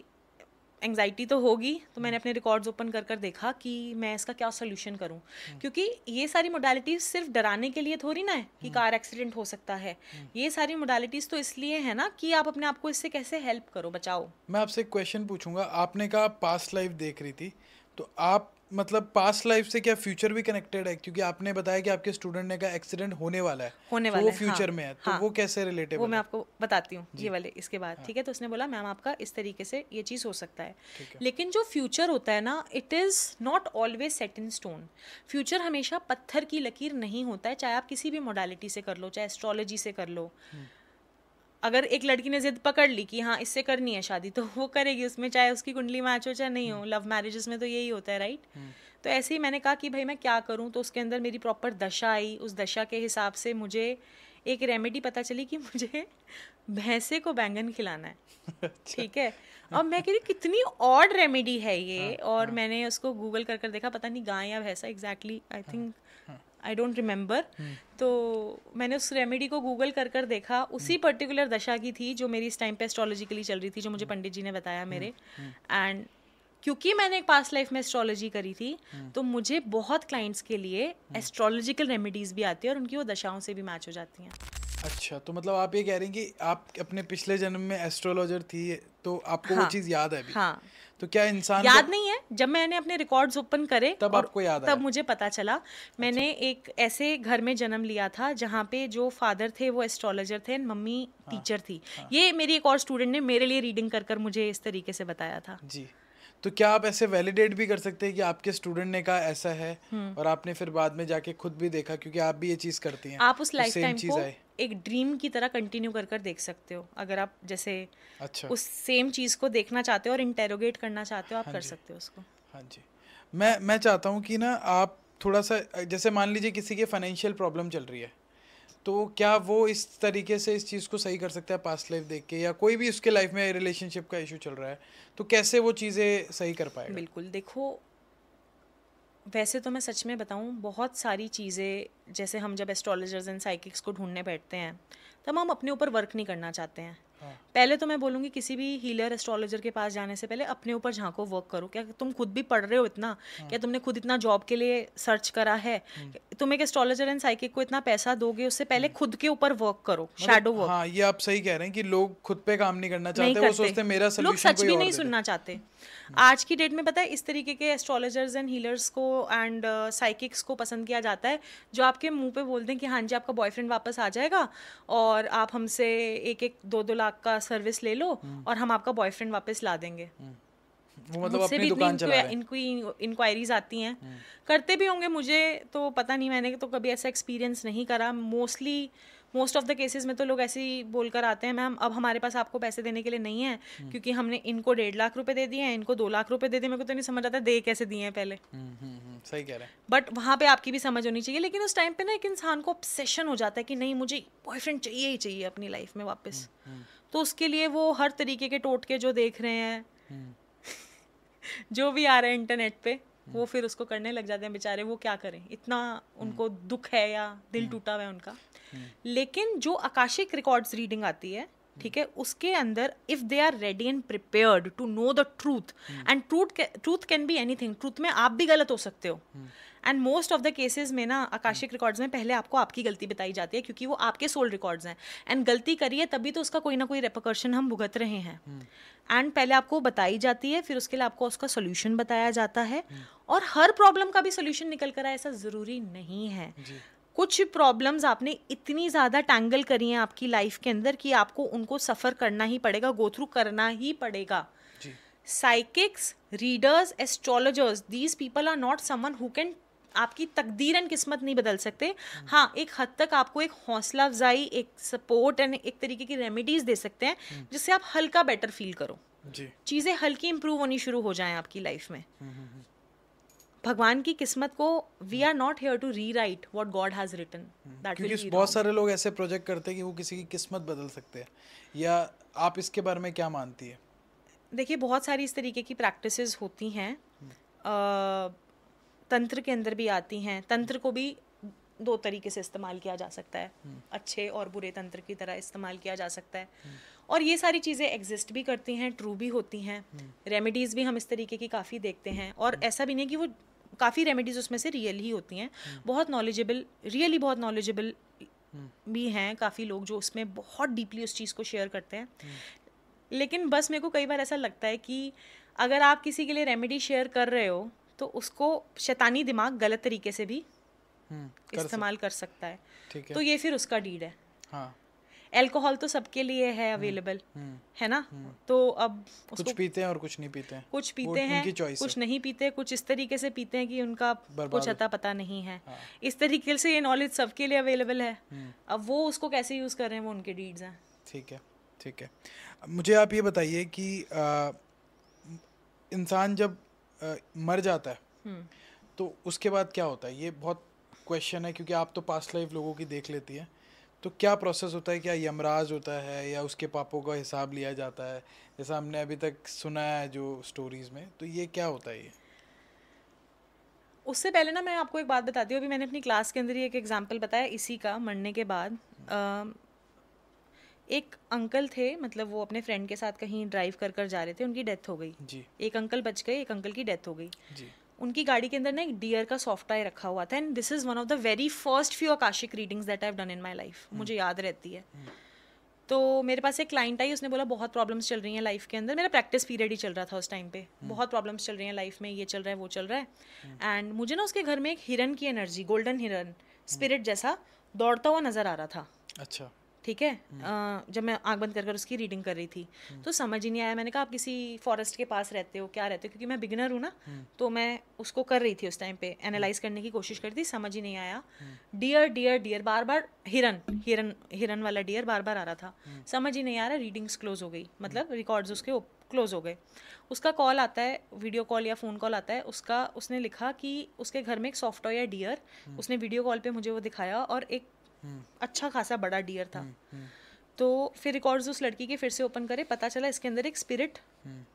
एंगजाइटी तो होगी तो मैंने हम्म। अपने रिकॉर्ड्स ओपन कर कर देखा कि मैं इसका क्या सोल्यूशन करूँ हम्म। क्योंकि ये सारी मोडालिटीज़ सिर्फ डराने के लिए थोड़ी ना है कि हम्म। कार एक्सीडेंट हो सकता है ये सारी मोडालिटीज़ तो इसलिए है ना कि आप अपने आप को इससे कैसे हेल्प करो बचाओ मैं आपसे एक क्वेश्चन पूछूंगा आपने कहा पास्ट लाइफ देख रही थी तो आप मतलब पास्ट लाइफ से क्या फ्यूचर भी कनेक्टेड है क्योंकि आपने बताया कि आपके स्टूडेंट ने का एक्सीडेंट होने वाला है होने वाला तो वो फ्यूचर हाँ, में है तो हाँ, वो कैसे रिलेटेड वो मैं आपको बताती हूँ ये वाले इसके बाद हाँ। ठीक हाँ, है तो उसने बोला मैम आपका इस तरीके से ये चीज़ हो सकता है लेकिन जो फ्यूचर होता है ना it is not always set in stone future हमेशा पत्थर की लकीर नहीं होता है चाहे आप किसी भी मोडालिटी से कर लो चाहे एस्ट्रोलॉजी से कर लो हम्म। अगर एक लड़की ने जिद पकड़ ली कि हाँ इससे करनी है शादी तो वो करेगी उसमें चाहे उसकी कुंडली मैच हो चाहे नहीं हो लव हम्म। मैरिजेस में तो यही होता है राइट हम्म। तो ऐसे ही मैंने कहा कि भाई मैं क्या करूँ तो उसके अंदर मेरी प्रॉपर दशा आई उस दशा के हिसाब से मुझे एक रेमेडी पता चली कि मुझे भैंसे को बैंगन खिलाना है अच्छा। ठीक है अब मैं कह रही कितनी ऑड रेमेडी है ये हाँ, और हाँ। मैंने उसको गूगल कर कर देखा पता नहीं गाय या भैंसा exactly I think I don't remember तो मैंने उस रेमेडी को गूगल कर कर देखा उसी पर्टिकुलर hmm. दशा की थी जो मेरी इस टाइम पे एस्ट्रोलॉजिकली चल रही थी जो मुझे hmm. पंडित जी ने बताया hmm. मेरे एंड क्योंकि मैंने एक पास्ट लाइफ में एस्ट्रोलॉजी करी थी तो मुझे बहुत क्लाइंट्स के लिए एस्ट्रोलॉजिकल रेमेडीज भी आती है और उनकी वो दशाओं से भी मैच हो जाती हैं अच्छा तो मतलब आप ये कह रही हैं कि आप अपने पिछले जन्म में एस्ट्रोलॉजर थी तो आपको हाँ, वो चीज़ याद है अभी हाँ तो क्या इंसान याद जब... नहीं है जब मैंने अपने रिकॉर्ड्स ओपन करे तब आपको याद तब मुझे पता चला मैंने अच्छा। एक ऐसे घर में जन्म लिया था जहाँ पे जो फादर थे वो एस्ट्रोलॉजर थे मम्मी टीचर हाँ, थी हाँ। ये मेरी एक और स्टूडेंट ने मेरे लिए रीडिंग कर कर मुझे इस तरीके से बताया था जी तो क्या आप ऐसे वैलिडेट भी कर सकते हैं कि आपके स्टूडेंट ने कहा ऐसा है हम्म। और आपने फिर बाद में जाके खुद भी देखा क्योंकि आप भी ये चीज करती हैं आप उस लाइफ तो टाइम को एक ड्रीम की तरह कंटिन्यू कर कर देख सकते हो अगर आप जैसे अच्छा उस सेम चीज़ को देखना चाहते हो और इंटेरोगेट करना चाहते हो आप हाँ कर सकते हो उसको हाँ जी मैं मैं चाहता हूँ कि ना आप थोड़ा सा जैसे मान लीजिए किसी के फाइनेंशियल प्रॉब्लम चल रही है तो क्या वो इस तरीके से इस चीज़ को सही कर सकता है पास्ट लाइफ देख के या कोई भी उसके लाइफ में रिलेशनशिप का इशू चल रहा है तो कैसे वो चीज़ें सही कर पाए बिल्कुल देखो वैसे तो मैं सच में बताऊँ बहुत सारी चीज़ें जैसे हम जब एस्ट्रोलॉजर्स एंड साइकिक्स को ढूंढने बैठते हैं तब हम अपने ऊपर वर्क नहीं करना चाहते हैं हाँ। पहले तो मैं बोलूँगी किसी भी हीलर एस्ट्रोलॉजर के पास जाने से पहले अपने ऊपर झांको वर्क करो क्या तुम खुद भी पढ़ रहे हो इतना हाँ। क्या तुमने खुद इतना जॉब के लिए सर्च करा है हम्म। तुम एक एस्ट्रोलॉजर एंड साइकिक को इतना पैसा दोगे उससे पहले हम्म। खुद के ऊपर वर्क करो शेडो मतलब वर्क हाँ ये आप सही कह रहे हैं कि लोग खुद पे काम नहीं करना चाहते वो सोचते मेरा लोग सच भी नहीं सुनना चाहते हम्म। आज की डेट में पता है इस तरीके के एस्ट्रोलॉजर्स एंड हीलर्स को एंड साइकिक्स uh, को पसंद किया जाता है जो आपके मुंह पे बोलते हैं कि हाँ जी आपका बॉयफ्रेंड वापस आ जाएगा और आप हमसे एक एक दो दो लाख लाख का सर्विस ले लो हम्म। और हम आपका बॉयफ्रेंड वापस ला देंगे हम्म। वो मतलब इनकी इंक्वायरीज आती हैं हम्म। करते भी होंगे मुझे तो पता नहीं मैंने तो कभी ऐसा एक्सपीरियंस नहीं करा mostly most of the cases में तो लोग ऐसे ही बोलकर आते हैं मैम अब हमारे पास आपको पैसे देने के लिए नहीं है क्योंकि हमने इनको डेढ़ लाख रुपए दे दिए हैं इनको दो लाख रुपए दे दिए मेरे को तो नहीं समझ आता दे कैसे दिए हैं पहले सही कह रहे हैं बट वहाँ पे आपकी भी समझ होनी चाहिए लेकिन उस टाइम पे ना एक इंसान को ऑब्सेशन हो जाता है कि नहीं मुझे बॉयफ्रेंड चाहिए ही चाहिए अपनी लाइफ में वापस हुँ. हुँ. तो उसके लिए वो हर तरीके के टोटके जो देख रहे हैं हम्म। जो भी आ रहे हैं इंटरनेट पे हम्म। वो फिर उसको करने लग जाते हैं बेचारे वो क्या करें इतना हम्म। उनको दुख है या दिल टूटा हुआ है उनका लेकिन जो आकाशिक रिकॉर्ड्स रीडिंग आती है ठीक है उसके अंदर if they are ready and prepared to know the truth and truth truth can be anything truth में आप भी गलत हो सकते हो and most of the cases में ना आकाशिक रिकॉर्ड्स hmm. में पहले आपको आपकी गलती बताई जाती है क्योंकि वो आपके सोल रिकॉर्ड्स हैं एंड गलती करिए तभी तो उसका कोई ना कोई रेपोकर्शन हम भुगत रहे हैं एंड hmm. पहले आपको बताई जाती है फिर उसके लिए आपको उसका सोल्यूशन बताया जाता है hmm. और हर प्रॉब्लम का भी सोल्यूशन निकल कर आया ऐसा ज़रूरी नहीं है कुछ प्रॉब्लम्स आपने इतनी ज़्यादा टैंगल करी हैं आपकी लाइफ के अंदर कि आपको उनको सफ़र करना ही पड़ेगा गो थ्रू करना ही पड़ेगा psychics readers astrologers these people are not someone who can आपकी तकदीरन किस्मत नहीं बदल सकते हाँ एक हद तक आपको एक हौसला अफजाई एक सपोर्ट एंड एक तरीके की रेमेडीज दे सकते हैं हम्म। जिससे आप हल्का बेटर फील करो चीज़ें हल्की इंप्रूव होनी शुरू हो जाए आपकी लाइफ में हम्म, हम्म, भगवान की किस्मत को we are not here to rewrite what God has written क्योंकि बहुत सारे लोग ऐसे प्रोजेक्ट करते हैं कि वो किसी की किस्मत बदल सकते हैं या आप इसके बारे में क्या मानती है देखिए बहुत सारी इस तरीके की प्रैक्टिसेस होती हैं तंत्र के अंदर भी आती हैं तंत्र को भी दो तरीके से इस्तेमाल किया जा सकता है हम्म। अच्छे और बुरे तंत्र की तरह इस्तेमाल किया जा सकता है और ये सारी चीज़ें एग्जिस्ट भी करती हैं ट्रू भी होती हैं रेमेडीज़ हम्म। भी हम इस तरीके की काफ़ी देखते हैं और हम्म। ऐसा भी नहीं कि वो काफ़ी रेमेडीज़ उसमें से रियल ही होती हैं बहुत नॉलेजेबल रियली बहुत नॉलेजेबल भी हैं काफ़ी लोग जो उसमें बहुत डीपली उस चीज़ को शेयर करते हैं लेकिन बस मेरे को कई बार ऐसा लगता है कि अगर आप किसी के लिए रेमेडी शेयर कर रहे हो तो उसको शैतानी दिमाग गलत तरीके से भी हम्म, इस्तेमाल कर सकता है तो ये फिर उसका डीड है एल्कोहल हाँ। तो सबके लिए है अवेलेबल हम्म, हम्म, है ना तो अब कुछ पीते हैं और कुछ नहीं पीते हैं कुछ पीते हैं कुछ नहीं पीते कुछ इस तरीके से पीते हैं कि उनका कुछ अता पता नहीं है हाँ। इस तरीके से ये नॉलेज सबके लिए अवेलेबल है अब वो उसको कैसे यूज कर रहे हैं वो उनके डीड्स हैं ठीक है ठीक है मुझे आप ये बताइए कि इंसान जब आ, मर जाता है हम्म। तो उसके बाद क्या होता है ये बहुत क्वेश्चन है क्योंकि आप तो पास्ट लाइफ लोगों की देख लेती हैं तो क्या प्रोसेस होता है क्या यमराज होता है या उसके पापों का हिसाब लिया जाता है जैसा हमने अभी तक सुना है जो स्टोरीज में तो ये क्या होता है ये उससे पहले ना मैं आपको एक बात बताती हूँ अभी मैंने अपनी क्लास के अंदर ही एक एग्जाम्पल बताया इसी का मरने के बाद हम्म। एक अंकल थे मतलब वो अपने फ्रेंड के साथ कहीं ड्राइव कर कर जा रहे थे उनकी डेथ हो गई जी एक अंकल बच गए एक अंकल की डेथ हो गई जी उनकी गाड़ी के अंदर ना एक डियर का सॉफ्ट आई रखा हुआ था and this is one of the very first few akashic readings that I done in my life मुझे याद रहती है हम्म। तो मेरे पास एक क्लाइंट आई उसने बोला बहुत प्रॉब्लम्स चल रही हैं लाइफ के अंदर मेरा प्रैक्टिस पीरियड ही चल रहा था उस टाइम पे हम्म। बहुत प्रॉब्लम्स चल रही हैं लाइफ में ये चल रहा है वो चल रहा है एंड हम्म। मुझे ना उसके घर में एक हिरन की एनर्जी गोल्डन हिरन स्पिरिट जैसा दौड़ता हुआ नजर आ रहा था अच्छा ठीक है जब मैं आँख बंद कर कर उसकी रीडिंग कर रही थी हम्म। तो समझ ही नहीं आया मैंने कहा आप किसी फॉरेस्ट के पास रहते हो क्या रहते हो क्योंकि मैं बिगनर हूँ ना हम्म। तो मैं उसको कर रही थी उस टाइम पे एनालाइज हम्म। करने की कोशिश कर थी समझ ही नहीं आया डियर डियर डियर बार बार हिरन हिरन हिरन वाला डियर बार बार आ रहा था समझ ही नहीं आ रहा रीडिंग्स क्लोज हो गई मतलब रिकॉर्ड्स उसके क्लोज हो गए उसका कॉल आता है वीडियो कॉल या फ़ोन कॉल आता है उसका उसने लिखा कि उसके घर में एक सॉफ्टवेयर है डियर उसने वीडियो कॉल पे मुझे वो दिखाया और एक अच्छा खासा बड़ा डियर था हम्म, हम्म। तो फिर रिकॉर्ड्स उस लड़की के फिर से ओपन करे पता चला इसके अंदर एक स्पिरिट हम्म।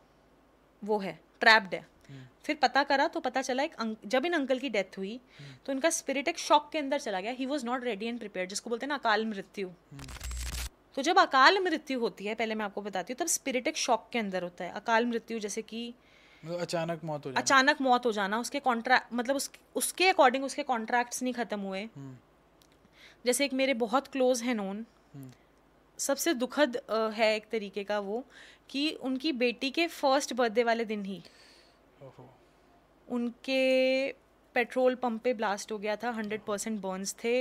वो है ट्रैप्ड है फिर पता करा तो पता चला एक अंक, जब इन अंकल की डेथ हुई तो इनका स्पिरिट एक शॉक के अंदर चला गया he was not ready and prepare जिसको बोलते हैं ना अकाल मृत्यु तो जब अकाल मृत्यु होती है पहले मैं आपको बताती हूँ तब स्पिरिट एक शॉक के अंदर होता है अकाल मृत्यु जैसे कि मतलब अचानक मौत हो जाना अचानक मौत हो जाना उसके कॉन्ट्रैक्ट मतलब उस, उसके अकॉर्डिंग उसके कॉन्ट्रैक्ट नहीं खत्म हुए जैसे एक मेरे बहुत क्लोज हैं नोन हम्म। सबसे दुखद है एक तरीके का वो कि उनकी बेटी के फर्स्ट बर्थडे वाले दिन ही उनके पेट्रोल पंप पे ब्लास्ट हो गया था हंड्रेड परसेंट बर्न्स थे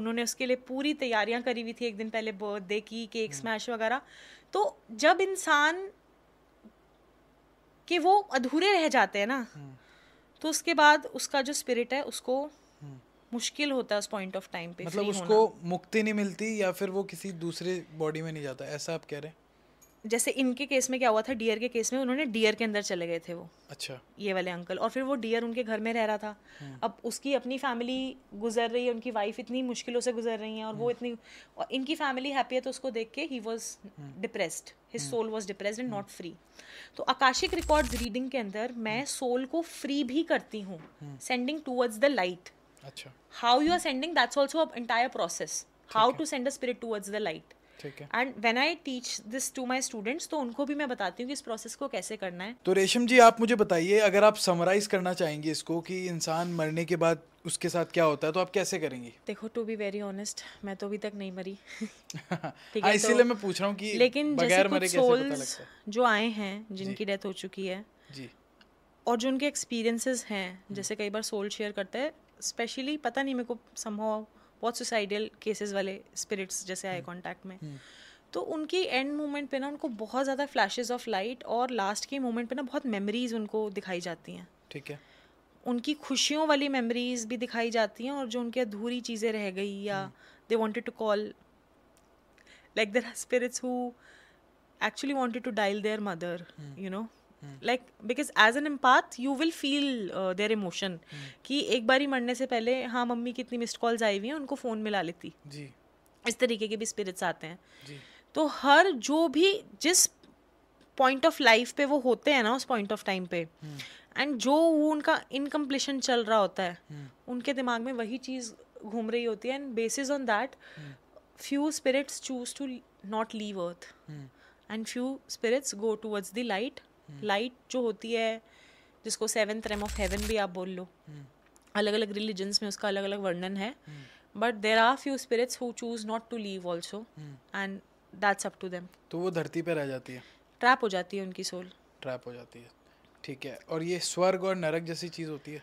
उन्होंने उसके लिए पूरी तैयारियां करी हुई थी एक दिन पहले बर्थडे की केक स्मैश हम्म। वगैरह तो जब इंसान के वो अधूरे रह जाते हैं ना हम्म। तो उसके बाद उसका जो स्पिरिट है उसको मुश्किल होता है उस पॉइंट ऑफ टाइम पे मतलब उसको मुक्ति नहीं मिलती या फिर वो किसी दूसरे बॉडी में नहीं जाता ऐसा आप कह रहे हैं जैसे इनके केस में क्या हुआ था डियर के केस में उन्होंने डियर के अंदर चले गए थे वो अच्छा ये वाले अंकल और फिर वो डियर उनके घर में रह रहा था हम्म। अब उसकी अपनी फैमिली गुजर रही है उनकी वाइफ इतनी मुश्किलों से गुजर रही है और वो हम्म। इतनी और इनकी फैमिली हैप्पी है तो उसको देख के he was depressed his soul was depress and not free तो आकाशिक रिकॉर्ड रीडिंग के अंदर मैं सोल हम्म। को फ्री भी करती हूँ सेंडिंग टूवर्ड्स द लाइट अच्छा how you are sending that's also entire process how to send a spirit towards the light and when I teach this to my students तो उनको भी मैं बताती हूँ कि इस प्रोसेस को कैसे करना है तो रेशम जी आप मुझे बताइए अगर आप समराइज करना चाहेंगे इसको कि इंसान मरने के बाद उसके साथ क्या होता है तो आप कैसे करेंगी देखो टू बी वेरी ऑनेस्ट मैं तो अभी तक नहीं मरी हाँ, तो इसीलिए तो, मैं पूछ रहा हूँ की लेकिन बगैर मरे सोल्स जो आए हैं जिनकी डेथ हो चुकी है जी और जो उनके एक्सपीरियंसेस हैं हम्म। जैसे कई बार सोल शेयर करते हैं स्पेशली पता नहीं मेरे को समहाउ बहुत सुसाइडल केसेस वाले स्पिरिट्स जैसे आए कॉन्टैक्ट hmm. में hmm. तो उनकी एंड मोमेंट पे ना उनको बहुत ज़्यादा फ्लैशेस ऑफ लाइट और लास्ट के मोमेंट पे ना बहुत मेमोरीज उनको दिखाई जाती हैं ठीक है उनकी खुशियों वाली मेमोरीज भी दिखाई जाती हैं और जो उनकी अधूरी चीज़ें रह गई या they wanted to call like their spirits who actually wanted to dial their mother you know like because as an empath you will feel their emotion कि एक बार ही मरने से पहले हाँ मम्मी कितनी मिस्ड कॉल्स आई हुई हैं उनको फ़ोन मिला लेती जी इस तरीके के भी स्पिरिट्स आते हैं जी तो हर जो भी जिस पॉइंट ऑफ लाइफ पे वो होते हैं ना उस पॉइंट ऑफ टाइम पे एंड hmm. जो वो उनका इनकम्प्लीशन चल रहा होता है hmm. उनके दिमाग में वही चीज़ घूम रही होती है and basis on that few spirits choose to not leave earth and few spirits go towards the light light हम्म। जो होती है जिसको सेवन रेम ऑफ हेवन भी आप बोल लो अलग अलग रिलीजन्स में उसका अलग अलग वर्णन है but there are few spirits who choose not to leave also and that's up to them तो वो धरती पे रह जाती है ट्रैप हो जाती है उनकी सोल ट्रैप हो जाती है ठीक है और ये स्वर्ग और नरक जैसी चीज होती है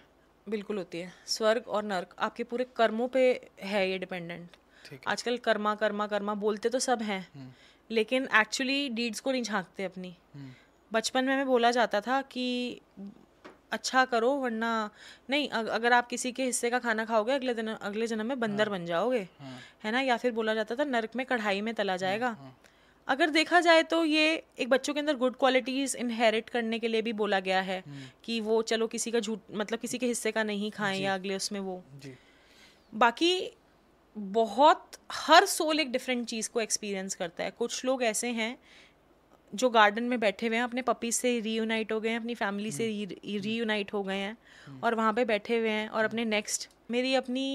बिल्कुल होती है स्वर्ग और नरक आपके पूरे कर्मों पे है ये डिपेंडेंट आजकल कर्मा कर्मा कर्मा बोलते तो सब हैं हम्म। लेकिन एक्चुअली डीड्स को नहीं झांकते अपनी हम्म। बचपन में हमें बोला जाता था कि अच्छा करो वरना नहीं अगर आप किसी के हिस्से का खाना खाओगे अगले दिन अगले जन्म में बंदर हाँ। बन जाओगे हाँ। है ना या फिर बोला जाता था नरक में कढ़ाई में तला हाँ, जाएगा अगर देखा जाए तो ये एक बच्चों के अंदर गुड क्वालिटीज इनहेरिट करने के लिए भी बोला गया है हम्म। कि वो चलो किसी का झूठ मतलब किसी के हिस्से का नहीं खाएं या अगले उसमें वो बाकी बहुत हर सोल एक डिफरेंट चीज़ को एक्सपीरियंस करता है कुछ लोग ऐसे हैं जो गार्डन में बैठे हुए हैं अपने पपी से रीयूनाइट हो गए हैं अपनी फैमिली से रीयूनाइट हम्म। हो गए हैं हम्म। और वहाँ पे बैठे हुए हैं और अपने नेक्स्ट मेरी अपनी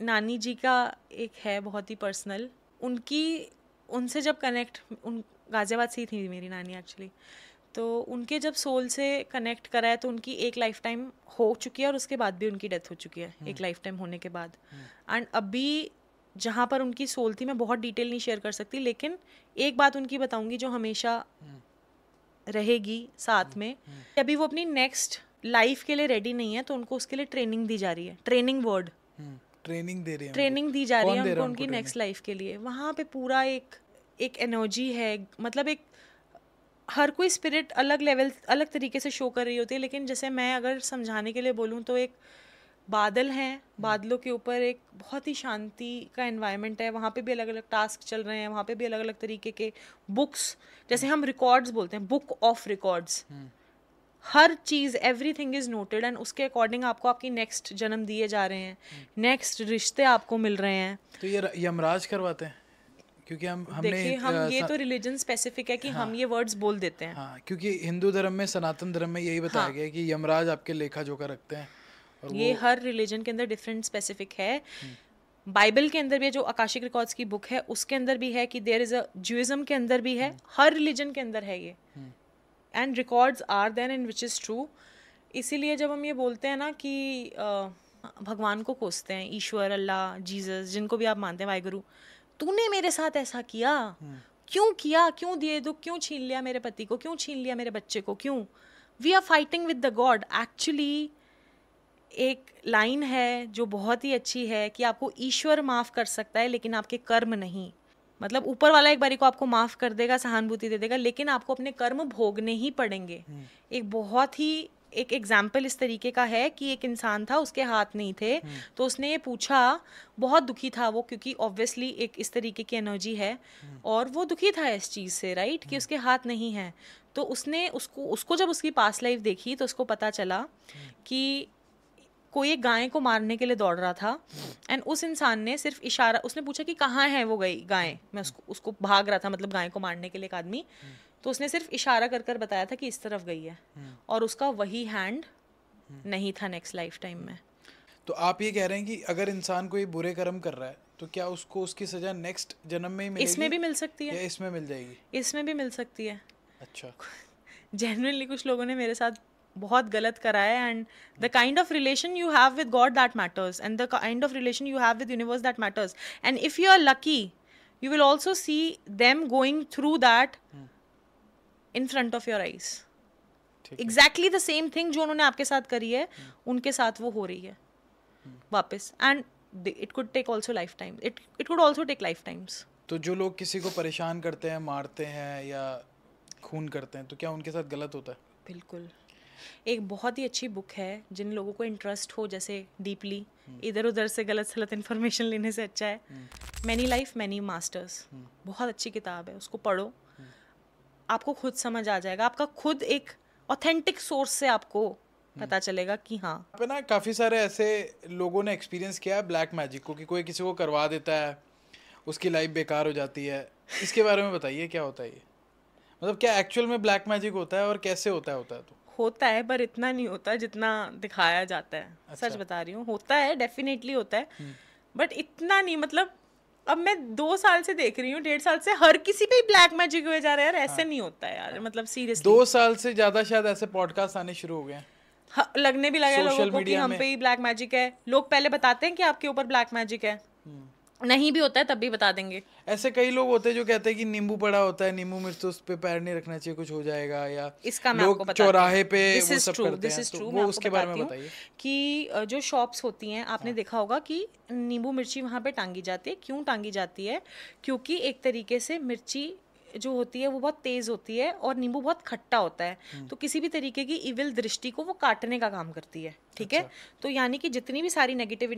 नानी जी का एक है बहुत ही पर्सनल उनकी उनसे जब कनेक्ट उन गाजियाबाद से ही थी मेरी नानी एक्चुअली तो उनके जब सोल से कनेक्ट करा है तो उनकी एक लाइफ टाइम हो चुकी है और उसके बाद भी उनकी डेथ हो चुकी है एक लाइफ टाइम हम्म। होने के बाद एंड अभी जहाँ पर उनकी सोल थी मैं बहुत डिटेल नहीं शेयर कर सकती लेकिन एक बात उनकी बताऊंगी जो हमेशा रहेगी साथ में अभी वो अपनी नेक्स्ट लाइफ के लिए रेडी नहीं है तो उनको उसके लिए ट्रेनिंग दी जा रही है ट्रेनिंग वर्ड ट्रेनिंग दे रही है ट्रेनिंग दी जा रही है उनको उनकी नेक्स्ट लाइफ के लिए वहाँ पे पूरा एक एक एनर्जी है मतलब एक हर कोई स्पिरिट अलग लेवल अलग तरीके से शो कर रही होती है लेकिन जैसे मैं अगर समझाने के लिए बोलूँ तो एक बादल हैं बादलों के ऊपर एक बहुत ही शांति का एनवायरनमेंट है वहाँ पे भी अलग अलग टास्क चल रहे हैं वहाँ पे भी अलग अलग तरीके के बुक्स जैसे हम रिकॉर्ड्स बोलते हैं बुक ऑफ रिकॉर्ड्स हर चीज़ everything is noted and उसके अकॉर्डिंग आपको आपकी नेक्स्ट जन्म दिए जा रहे हैं नेक्स्ट हम्म। रिश्ते आपको मिल रहे हैं तो ये यमराज करवाते हैं क्योंकि हम हमने हम ये तो रिलीजन स्पेसिफिक है कि हाँ, हम ये वर्ड्स बोल देते हैं हाँ, क्योंकि हिंदू धर्म में सनातन धर्म में यही बताया हाँ, गया है कि यमराज आपके लेखा जोखा रखते हैं ये हर रिलीजन के अंदर डिफरेंट स्पेसिफिक है बाइबल के अंदर भी है जो आकाशिक रिकॉर्ड्स की बुक है उसके अंदर भी है कि देर इज अ जूइज्म के अंदर भी है हर रिलीजन के अंदर है ये and records are then in which is true इसीलिए जब हम ये बोलते हैं ना कि भगवान को कोसते हैं ईश्वर अल्लाह जीसस जिनको भी आप मानते हैं वाहगुरु तूने मेरे साथ ऐसा किया क्यों किया क्यों दिए दुख क्यों छीन लिया मेरे पति को क्यों छीन लिया मेरे बच्चे को क्यों we are fighting with the God actually एक लाइन है जो बहुत ही अच्छी है कि आपको ईश्वर माफ़ कर सकता है लेकिन आपके कर्म नहीं मतलब ऊपर वाला एक बारी को आपको माफ़ कर देगा सहानुभूति दे देगा लेकिन आपको अपने कर्म भोगने ही पड़ेंगे हम्म। एक बहुत ही एक एग्जाम्पल इस तरीके का है कि एक इंसान था उसके हाथ नहीं थे हम्म। तो उसने ये पूछा बहुत दुखी था वो क्योंकि ऑब्वियसली एक इस तरीके की एनर्जी है हम्म। और वो दुखी था इस चीज़ से राइट कि उसके हाथ नहीं है तो उसने उसको उसको जब उसकी पास लाइफ देखी तो उसको पता चला कि कोई एक गाय को मारने के लिए दौड़ रहा था एंड उस इंसान ने सिर्फ इशारा उसने पूछा कि कहाँ है वो गई गाय मैं उसको उसको भाग रहा था मतलब गाय को मारने के लिए एक आदमी हम्म। तो उसने सिर्फ इशारा कर कर बताया था कि इस तरफ गई है हम्म। और उसका वही हैंड हम्म। नहीं था नेक्स्ट लाइफ टाइम में तो आप ये कह रहे हैं कि अगर इंसान कोई बुरे कर्म कर रहा है तो क्या उसको उसकी सजा नेक्स्ट जन्म में ही मिलेगी इसमें भी मिल सकती है या इसमें मिल जाएगी इसमें भी मिल सकती है अच्छा जनरली कुछ लोगों ने मेरे साथ बहुत गलत करा है and the kind of relation you have with God that matters and the kind of relation you have with universe that matters and if you are lucky you will also see them going through that in front of your eyes exactly the same thing जो उन्होंने आपके साथ करी है उनके साथ वो हो रही है वापस and it could take also lifetime it it could also take lifetimes तो जो लोग किसी को परेशान करते हैं मारते हैं या खून करते हैं तो क्या उनके साथ गलत होता है बिल्कुल एक बहुत ही अच्छी बुक है जिन लोगों को इंटरेस्ट हो जैसे डीपली इधर उधर से गलत सलत इन्फॉर्मेशन लेने से अच्छा है मैनी लाइफ मैनी मास्टर्स बहुत अच्छी किताब है उसको पढ़ो हम्म। आपको खुद समझ आ जाएगा आपका खुद एक ऑथेंटिक सोर्स से आपको हम्म। पता चलेगा कि हाँ पे ना काफ़ी सारे ऐसे लोगों ने एक्सपीरियंस किया है ब्लैक मैजिक को कि कोई किसी को करवा देता है उसकी लाइफ बेकार हो जाती है इसके बारे में बताइए क्या होता है ये मतलब क्या एक्चुअल में ब्लैक मैजिक होता है और कैसे होता है होता है तो होता है पर इतना नहीं होता जितना दिखाया जाता है अच्छा। सच बता रही हूँ होता है डेफिनेटली होता है बट हम्म। इतना नहीं मतलब अब मैं दो साल से देख रही हूँ डेढ़ साल से हर किसी पे ब्लैक मैजिक हुए जा रहे हैं यार ऐसे हाँ। नहीं होता है यार मतलब सीरियसली दो साल से ज्यादा शायद ऐसे पॉडकास्ट आने शुरू हो गए हाँ, लगने भी लगा लोगों को कि हम पे ही ब्लैक मैजिक है लोग पहले बताते हैं कि आपके ऊपर ब्लैक मैजिक है हम्म। नहीं भी होता है तब भी बता देंगे ऐसे कई लोग होते हैं जो कहते हैं कि नींबू पड़ा होता है नींबू मिर्च तो उस पे पैर नहीं रखना चाहिए कुछ हो जाएगा या इसका मैं आपको चौराहे पे वो सब true, करते हैं तो वो उसके बारे में बताइए कि जो शॉप्स होती हैं आपने हाँ. देखा होगा कि नींबू मिर्ची वहाँ पे टांगी जाती है क्यों टांगी जाती है क्योंकि एक तरीके से मिर्ची जो होती है वो बहुत तेज होती है और नींबू बहुत खट्टा होता है हम्म। तो किसी भी तरीके की इविल दृष्टि को वो काटने का काम करती है ठीक है अच्छा। तो यानी कि जितनी भी सारी नेगेटिव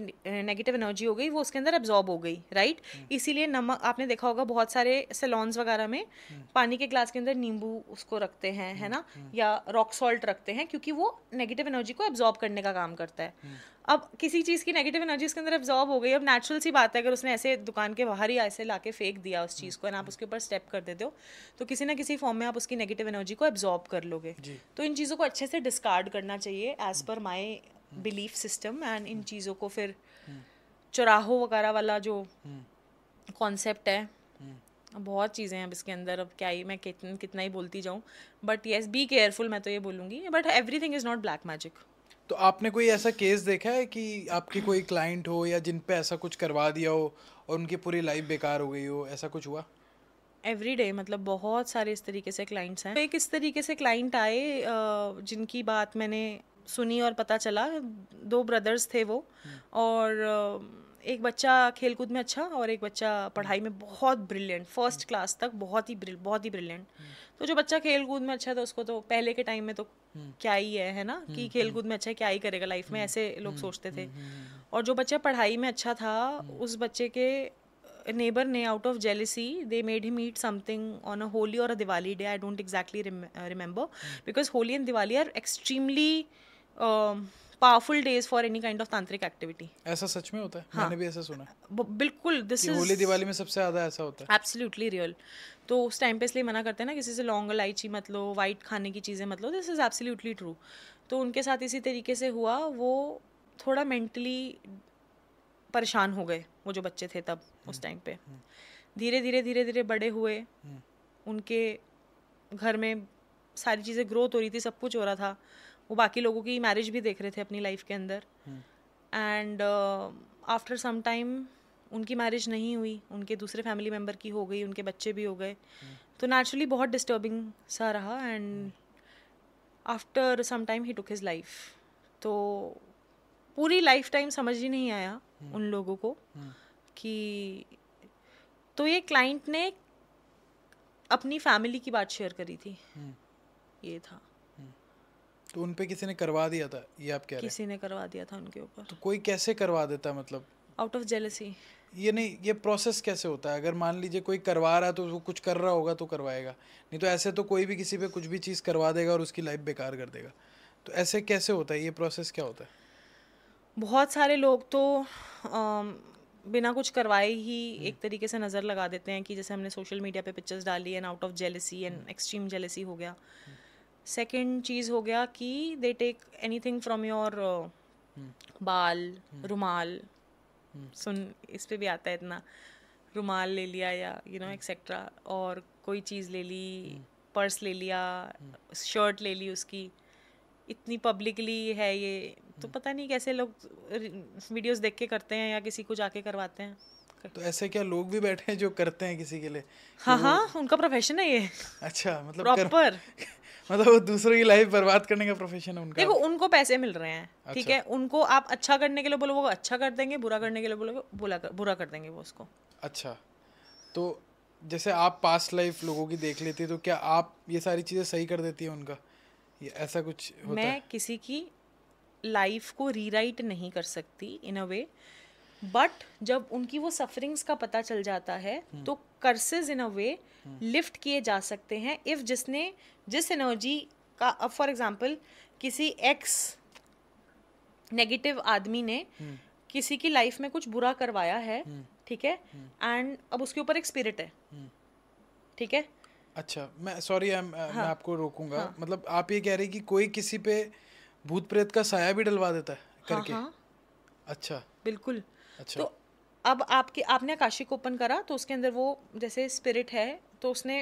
नेगेटिव एनर्जी हो गई वो उसके अंदर एब्जॉर्ब हो गई राइट हम्म। इसीलिए नमक आपने देखा होगा बहुत सारे सैलॉन्स वगैरह में हम्म। पानी के ग्लास के अंदर नींबू उसको रखते हैं है ना या रॉक सॉल्ट रखते हैं क्योंकि वो नेगेटिव एनर्जी को एब्जॉर्ब करने का काम करता है अब किसी चीज़ की नेगेटिव एनर्जी उसके अंदर एब्जॉर्ब हो गई अब नेचुरल सी बात है अगर उसने ऐसे दुकान के बाहर ही ऐसे ला के फेंक दिया उस चीज़ को एंड आप हम्म। उसके ऊपर स्टेप कर देते हो तो किसी ना किसी फॉर्म में आप उसकी नेगेटिव एनर्जी को एब्जॉर्ब कर लोगे तो इन चीज़ों को अच्छे से डिस्कार्ड करना चाहिए as per my belief system and in हम्म। चीज़ों को फिर हम्म। चौराहो वगैरह वाला जो कॉन्सेप्ट है बहुत चीज़ें हैं अब इसके अंदर अब क्या ही मैं कितन, कितना ही बोलती जाऊँ बट येस बी केयरफुल मैं तो ये बोलूँगी but everything is not black magic तो आपने कोई ऐसा केस देखा है कि आपके कोई क्लाइंट हो या जिन पे ऐसा कुछ करवा दिया हो और उनकी पूरी लाइफ बेकार हो गई हो ऐसा कुछ हुआ एवरी डे मतलब बहुत सारे इस तरीके से क्लाइंट्स हैं एक इस तरीके से क्लाइंट आए जिनकी बात मैंने सुनी और पता चला दो ब्रदर्स थे वो हम्म। और एक बच्चा खेलकूद में अच्छा और एक बच्चा पढ़ाई में बहुत ब्रिलियंट फर्स्ट क्लास तक बहुत ही बहुत ही ब्रिलियंट तो जो बच्चा खेलकूद में अच्छा था उसको तो पहले के टाइम में तो क्या ही है है ना कि खेलकूद में अच्छा है क्या ही करेगा लाइफ में ऐसे लोग सोचते थे और जो बच्चा पढ़ाई में अच्छा था उस बच्चे के नेबर ने out of jealousy they made him eat something on a Holi और a Diwali day I don't exactly remember because Holi and Diwali are extremely powerful days for any kind of tantric activity ऐसा सच में होता है हाँ, मैंने भी ऐसा सुना बिल्कुल दिस इज होली दिवाली में सबसे ज्यादा ऐसा होता है एब्सोल्युटली रियल तो उस टाइम पे इसलिए मना करते हैं ना किसी से लॉन्ग इलायची मत लो वाइट खाने की चीज़ें मत लो दिस इज़ एब्सोल्युटली ट्रू तो उनके साथ इसी तरीके से हुआ वो थोड़ा मेंटली परेशान हो गए वो जो बच्चे थे तब उस टाइम हम्म। पे हम्म। धीरे धीरे धीरे धीरे बड़े हुए हम्म। उनके घर में सारी चीज़ें ग्रोथ हो रही थी सब कुछ हो रहा था वो बाकी लोगों की मैरिज भी देख रहे थे अपनी लाइफ के अंदर एंड आफ्टर सम टाइम उनकी मैरिज नहीं हुई उनके दूसरे फैमिली मेम्बर की हो गई उनके बच्चे भी हो गए तो नेचुरली बहुत डिस्टर्बिंग सा रहा एंड आफ्टर सम टाइम ही टुक हिज लाइफ तो पूरी लाइफ टाइम समझ ही नहीं आया उन लोगों को कि तो ये क्लाइंट ने अपनी फैमिली की बात शेयर करी थी ये था तो उन पे किसी ने करवा दिया था ये आप कह रहे हैं किसी ने करवा दिया था उनके ऊपर तो कोई कैसे करवा देता मतलब आउट ऑफ जेलसी ये नहीं ये प्रोसेस कैसे होता है अगर मान लीजिए कोई करवा रहा है तो वो कुछ कर रहा होगा तो करवाएगा नहीं तो ऐसे तो कोई भी किसी पे कुछ भी चीज़ करवा देगा और उसकी लाइफ बेकार कर देगा तो ऐसे कैसे होता है ये प्रोसेस क्या होता है बहुत सारे लोग तो आम, बिना कुछ करवाए ही एक हम्म। तरीके से नज़र लगा देते हैं कि जैसे हमने सोशल मीडिया पे पिक्चर्स डाली and out of jealousy and extreme jealousy हो गया हुँ. हम्म। सेकेंड चीज़ हो गया कि they take anything from your बाल रुमाल सुन इस पर भी आता है इतना रुमाल ले लिया या यू नो एक्सेट्रा और कोई चीज़ ले ली पर्स ले लिया शर्ट ले ली उसकी इतनी पब्लिकली है ये तो पता नहीं कैसे लोग वीडियोस देख के करते हैं या किसी को जाके करवाते हैं तो ऐसे क्या लोग भी बैठे हैं जो करते हैं किसी के लिए हाँ हाँ उनका प्रोफेशन है ये अच्छा मतलब प्रॉपर मतलब वो दूसरों की लाइफ बर्बाद करने का प्रोफेशन है उनका देखो उनको पैसे मिल रहे हैं ठीक अच्छा। है उनको आप अच्छा करने के लिए बोलो वो अच्छा कर देंगे बुरा करने के लिए बोलोगे बुरा कर, बुरा कर देंगे वो उसको अच्छा तो जैसे आप पास्ट लाइफ लोगों की देख लेती है तो क्या आप ये सारी चीज़ें सही कर देती है उनका ये ऐसा कुछ होता मैं है? किसी की लाइफ को रीराइट नहीं कर सकती इन अ वे बट जब उनकी वो सफरिंग्स का पता चल जाता है hmm. तो curses in a way lift किए जा सकते हैं इफ़ जिसने जिस एनर्जी का अब फॉर एग्जांपल किसी एक्स नेगेटिव आदमी ने hmm. किसी की लाइफ में कुछ बुरा करवाया है हम्म। ठीक hmm. है एंड hmm. अब उसके ऊपर एक स्पिरिट है ठीक hmm. है अच्छा मैं सॉरी uh, हाँ, मैं आपको रोकूंगा हाँ, मतलब आप ये कह रहे कि कोई किसी पे भूत प्रेत का साया भी डलवा देता है हाँ, करके हाँ, हाँ, अच्छा बिल्कुल अच्छा। तो अब आपके आपने आकाशिक ओपन करा तो उसके अंदर वो जैसे स्पिरिट है तो उसने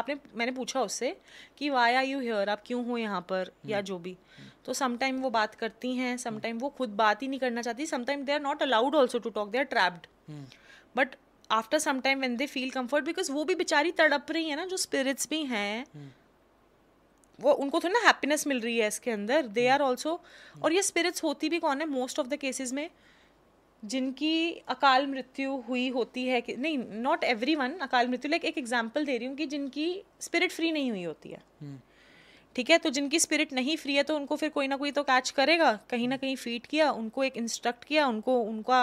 आपने मैंने पूछा उससे कि वाई आर यू हेयर आप क्यों हो यहाँ पर हम्म। या जो भी तो समटाइम वो बात करती हैं समटाइम वो खुद बात ही नहीं करना चाहती sometime they are not allowed also to talk they are trapped but after some time when they feel comfort because वो भी बेचारी तड़प रही है ना जो स्पिरिट्स भी हैं हम्म। वो उनको थोड़ी ना हैप्पीनेस मिल रही है इसके अंदर दे आर ऑल्सो और ये स्पिरिट्स होती भी कौन है मोस्ट ऑफ द केसेज में जिनकी अकाल मृत्यु हुई होती है कि नहीं नॉट एवरी वन अकाल मृत्यु लाइक एक एग्जाम्पल दे रही हूँ कि जिनकी स्पिरिट फ्री नहीं हुई होती है hmm. ठीक है तो जिनकी स्पिरिट नहीं फ्री है तो उनको फिर कोई ना कोई तो कैच करेगा कहीं ना कहीं फीड किया उनको एक इंस्ट्रक्ट किया उनको उनका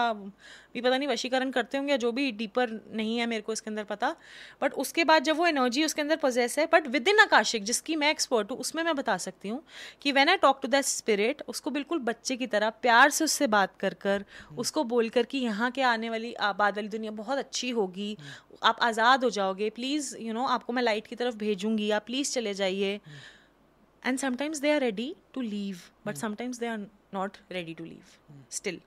भी पता नहीं वशीकरण करते होंगे जो भी डीपर नहीं है मेरे को इसके अंदर पता बट उसके बाद जब वो एनर्जी उसके अंदर पोजेस है बट विद इन आकाशिक जिसकी मैं एक्सपर्ट हूँ उसमें मैं बता सकती हूँ कि when I talk to that spirit उसको बिल्कुल बच्चे की तरह प्यार से उससे बात कर कर हम्म। उसको बोल कर कि यहाँ के आने वाली आबाद वाली दुनिया बहुत अच्छी होगी हम्म। आप आज़ाद हो जाओगे प्लीज़ यू नो आपको मैं लाइट की तरफ भेजूंगी आप प्लीज़ चले जाइए हम्म। and sometimes they are ready to leave but hmm. sometimes they are not ready to leave hmm. still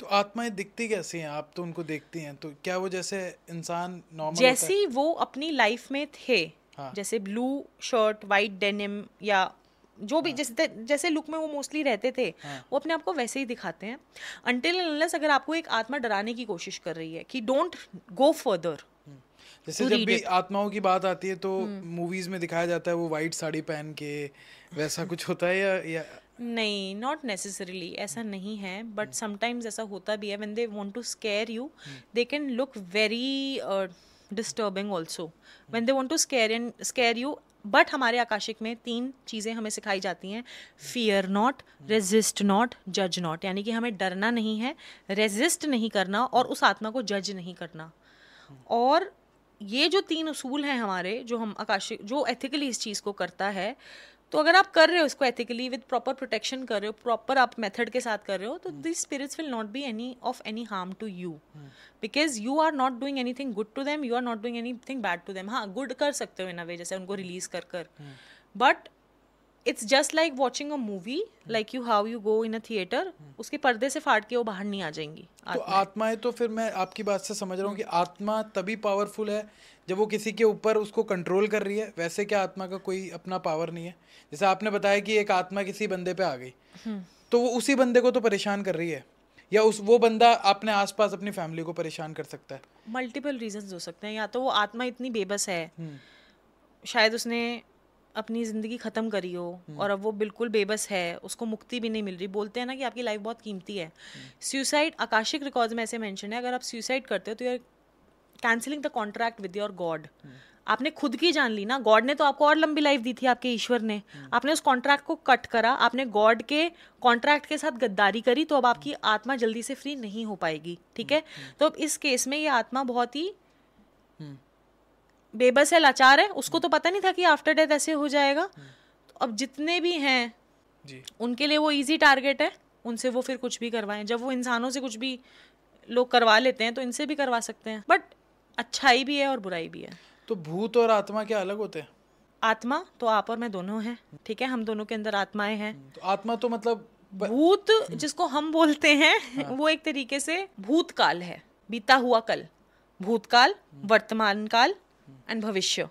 तो आत्माएं दिखती कैसी हैं आप तो उनको देखती हैं तो क्या वो जैसे इंसान नॉर्मल जैसी वो अपनी लाइफ में थे हाँ. जैसे ब्लू शर्ट वाइट डेनिम या जो भी हाँ. जैसे जैसे लुक में वो मोस्टली रहते थे हाँ. वो अपने आप को वैसे ही दिखाते हैं अनटिल अनलेस अगर आपको एक आत्मा डराने की कोशिश कर रही है कि डोंट गो फर्दर जैसे जब भी आत्माओं की बात आती है तो मूवीज हम्म। में दिखाया जाता है वो वाइट साड़ी पहन के वैसा कुछ होता है या, या नहीं नॉट नेसेसरीली ऐसा नहीं है बट समटाइम्स हम्म। ऐसा होता भी है when they want to scare you they can look very disturbing also when they want to scare and scare you but हमारे आकाशिक में तीन चीज़ें हमें सिखाई जाती हैं फियर नॉट रेजिस्ट नॉट जज नॉट यानी कि हमें डरना नहीं है रेजिस्ट नहीं करना और उस आत्मा को जज नहीं करना हम्म। और ये जो तीन असूल हैं हमारे जो हम आकाशिक जो एथिकली इस चीज़ को करता है तो अगर आप कर रहे हो इसको एथिकली विद प्रॉपर प्रोटेक्शन कर रहे हो प्रॉपर आप मेथड के साथ कर रहे हो तो this spirits will not be any of any harm to you because you are not doing anything good to them you are not doing anything bad to them हाँ गुड कर सकते हो इन अ वे जैसे उनको रिलीज कर कर but hmm. hmm. It's just like watching a movie like you how you go in a theatre उसके पर्दे से फाड़ के वो बाहर नहीं आ जाएंगी तो आत्माएं तो फिर मैं आपकी बात से समझ रहा हूँ कि आत्मा तभी पावरफुल है जब वो किसी के ऊपर उसको कंट्रोल कर रही है वैसे क्या आत्मा का कोई अपना पावर नहीं है जैसे आपने बताया कि एक आत्मा किसी बंदे पे आ गई हम्म। तो वो उसी बंदे को तो परेशान कर रही है या उस वो बंदा अपने आसपास अपनी फैमिली को परेशान कर सकता है मल्टीपल रीजंस हो सकते हैं या तो वो आत्मा इतनी बेबस है हम्म। शायद उसने अपनी ज़िंदगी ख़त्म करी हो हम्म। और अब वो बिल्कुल बेबस है उसको मुक्ति भी नहीं मिल रही बोलते हैं ना कि आपकी लाइफ बहुत कीमती है सुसाइड आकाशिक रिकॉर्ड्स में ऐसे मेंशन है अगर आप सुसाइड करते हो तो यार cancelling the contract with your god आपने खुद की जान ली ना गॉड ने तो आपको और लंबी लाइफ दी थी आपके ईश्वर ने हम्म। आपने उस कॉन्ट्रैक्ट को कट करा आपने गॉड के कॉन्ट्रैक्ट के साथ गद्दारी करी तो अब आपकी आत्मा जल्दी से फ्री नहीं हो पाएगी ठीक है हम्म। तो अब इस केस में ये आत्मा बहुत ही बेबस है लाचार है उसको तो पता नहीं था कि आफ्टर डेथ ऐसे हो जाएगा तो अब जितने भी हैं उनके लिए वो इजी टारगेट है उनसे वो फिर कुछ भी करवाएं जब वो इंसानों से कुछ भी लोग करवा लेते हैं तो इनसे भी करवा सकते हैं बट अच्छाई भी है और बुराई भी है तो भूत और आत्मा क्या अलग होते हैं आत्मा तो आप और मैं दोनों हैं ठीक है हम दोनों के अंदर आत्माएं हैं तो आत्मा तो मतलब ब... भूत जिसको हम बोलते हैं हाँ। वो एक तरीके से भूतकाल है बीता हुआ कल भूतकाल वर्तमान काल एंड भविष्य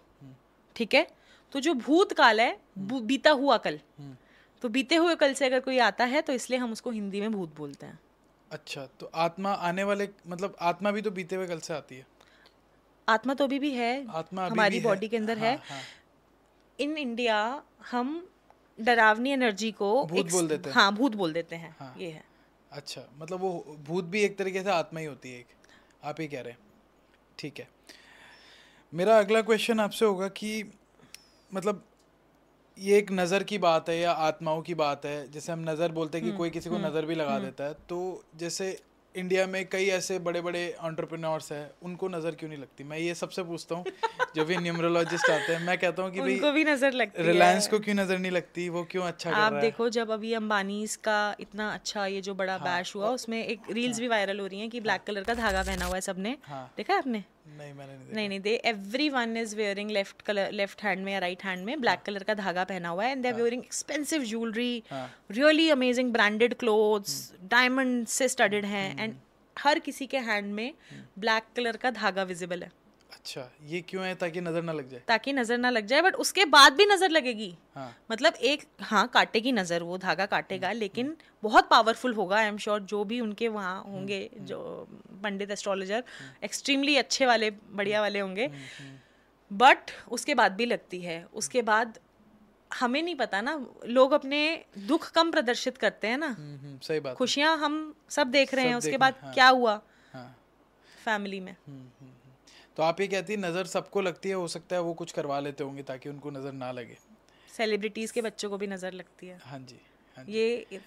ठीक है तो जो भूतकाल है हम्म। बीता हुआ कल हम्म। तो बीते हुए कल से अगर कोई आता है तो इसलिए हम उसको हिंदी में भूत बोलते हैं अच्छा तो आत्मा आने वाले मतलब आत्मा भी तो बीते हुए कल से आती है आत्मा तो अभी भी है आत्मा अभी हमारी बॉडी के अंदर हाँ, है हाँ। इन हाँ. इंडिया हम डरावनी एनर्जी को भूत बोल देते हैं हाँ भूत बोल देते हैं हाँ. ये है अच्छा मतलब वो भूत भी एक तरीके से आत्मा ही होती है एक आप ही कह रहे हैं ठीक है मेरा अगला क्वेश्चन आपसे होगा कि मतलब ये एक नज़र की बात है या आत्माओं की बात है जैसे हम नज़र बोलते हैं कि हम्म, कोई किसी को हम्म, नज़र भी लगा हम्म। देता है तो जैसे इंडिया में कई ऐसे बड़े बड़े ऑन्टरप्रनोर्स हैं उनको नज़र क्यों नहीं लगती मैं ये सबसे पूछता हूँ जो भी न्यूमरोलॉजिस्ट आते हैं मैं कहता हूँ कि उनको भी नज़र लगती रिलायंस को क्यों नज़र नहीं लगती वो क्यों अच्छा आप देखो जब अभी अम्बानी का इतना अच्छा ये जो बड़ा हाँ, बैश हुआ उसमें एक रील्स भी वायरल हाँ। हो रही है कि ब्लैक कलर हाँ। का धागा पहना हुआ है सबने हाँ। देखा है आपने नहीं नहीं नहीं they everyone is wearing left colour left hand में या राइट हैंड में ब्लैक कलर हाँ। का धागा पहना हुआ है and they are wearing expensive jewellery really amazing branded clothes diamond से स्टडेड हैं एंड हम्म। हर किसी के हैंड में ब्लैक हम्म। कलर का धागा विजिबल है अच्छा ये क्यों है ताकि नजर ना लग जाए ताकि नजर ना लग जाए बट उसके बाद भी नजर लगेगी हाँ. मतलब एक हाँ काटेगी नजर वो धागा काटेगा हम्म, लेकिन हुँ. हम्म। बहुत पावरफुल होगा आई एम श्योर जो भी उनके वहाँ हम्म, होंगे हुँ. जो पंडित एस्ट्रोलॉजर एक्सट्रीमली अच्छे वाले बढ़िया वाले होंगे बट उसके बाद भी लगती है उसके बाद हमें नहीं पता ना लोग अपने दुख कम प्रदर्शित करते हैं ना सही बात खुशियां हम सब देख रहे हैं उसके बाद हाँ। क्या हुआ फैमिली हाँ। में तो आप ये कहती है नज़र सबको लगती है हो सकता है वो कुछ करवा लेते होंगे ताकि उनको नज़र ना लगे सेलिब्रिटीज़ के बच्चों को भी नज़र लगती है हाँ जी, हाँ जी। ये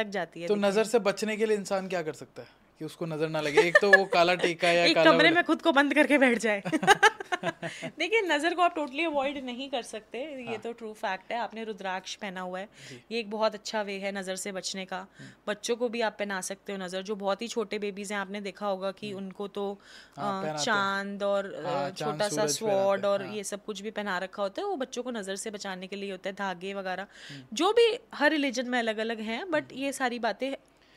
लग जाती है तो नज़र से बचने के लिए इंसान क्या कर सकता है कि उसको नजर ना लगे एक तो वो काला टीका या एक काला कमरे में खुद को बंद करके बैठ जाए देखिए नज़र को आप टोटली अवॉइड नहीं कर सकते हाँ. ये तो ट्रू फैक्ट है आपने रुद्राक्ष पहना हुआ है ये एक बहुत अच्छा वे है नज़र से बचने का हम्म। बच्चों को भी आप पहना सकते हो नज़र जो बहुत ही छोटे बेबीज़ हैं आपने देखा होगा कि हम्म। उनको तो हाँ, चांद और हाँ, छोटा सा स्वॉर्ड और हाँ। ये सब कुछ भी पहना रखा होता है वो बच्चों को नज़र से बचाने के लिए होता है धागे वगैरह हम्म। जो भी हर रिलीजन में अलग अलग हैं बट ये सारी बातें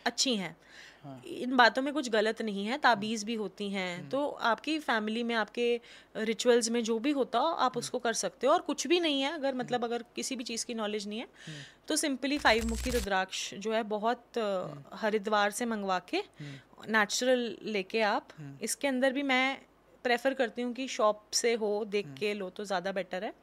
अच्छी हैं इन बातों में कुछ गलत नहीं है ताबीज़ भी होती हैं हम्म। तो आपकी फैमिली में आपके रिचुअल्स में जो भी होता हो आप उसको कर सकते हो और कुछ भी नहीं है अगर मतलब हम्म। अगर किसी भी चीज़ की नॉलेज नहीं है हम्म। तो सिंपली फाइव मुखी रुद्राक्ष जो है बहुत हरिद्वार से मंगवा के नेचुरल लेके आप इसके अंदर भी मैं प्रेफर करती हूँ कि शॉप से हो देख के लो तो ज़्यादा बेटर है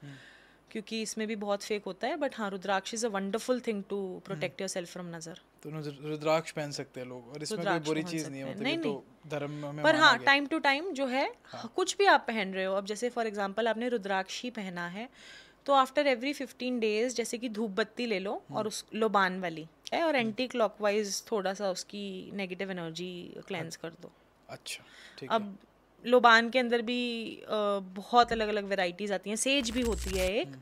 क्योंकि इसमें भी बहुत फेक होता है बट हाँ rudraksha is a wonderful thing to protect yourself from नज़र तो रुद्राक्ष पहन सकते हैं लोग और इसमें कोई बुरी चीज नहीं है मतलब नहीं, तो धर्म में पर हाँ टाइम टू टाइम जो है हाँ. कुछ भी आप पहन रहे हो अब जैसे फॉर एग्जांपल आपने रुद्राक्ष ही पहना है तो आफ्टर एवरी फिफ्टीन डेज जैसे कि धूप बत्ती ले लो हम्म। और उस लोबान वाली है और एंटी हम्म। क्लॉक थोड़ा सा उसकी नेगेटिव एनर्जी क्लेंस कर दो अच्छा ठीक अब लोबान के अंदर भी बहुत अलग अलग वेराइटीज आती हैं सेज भी होती है एक हम्म।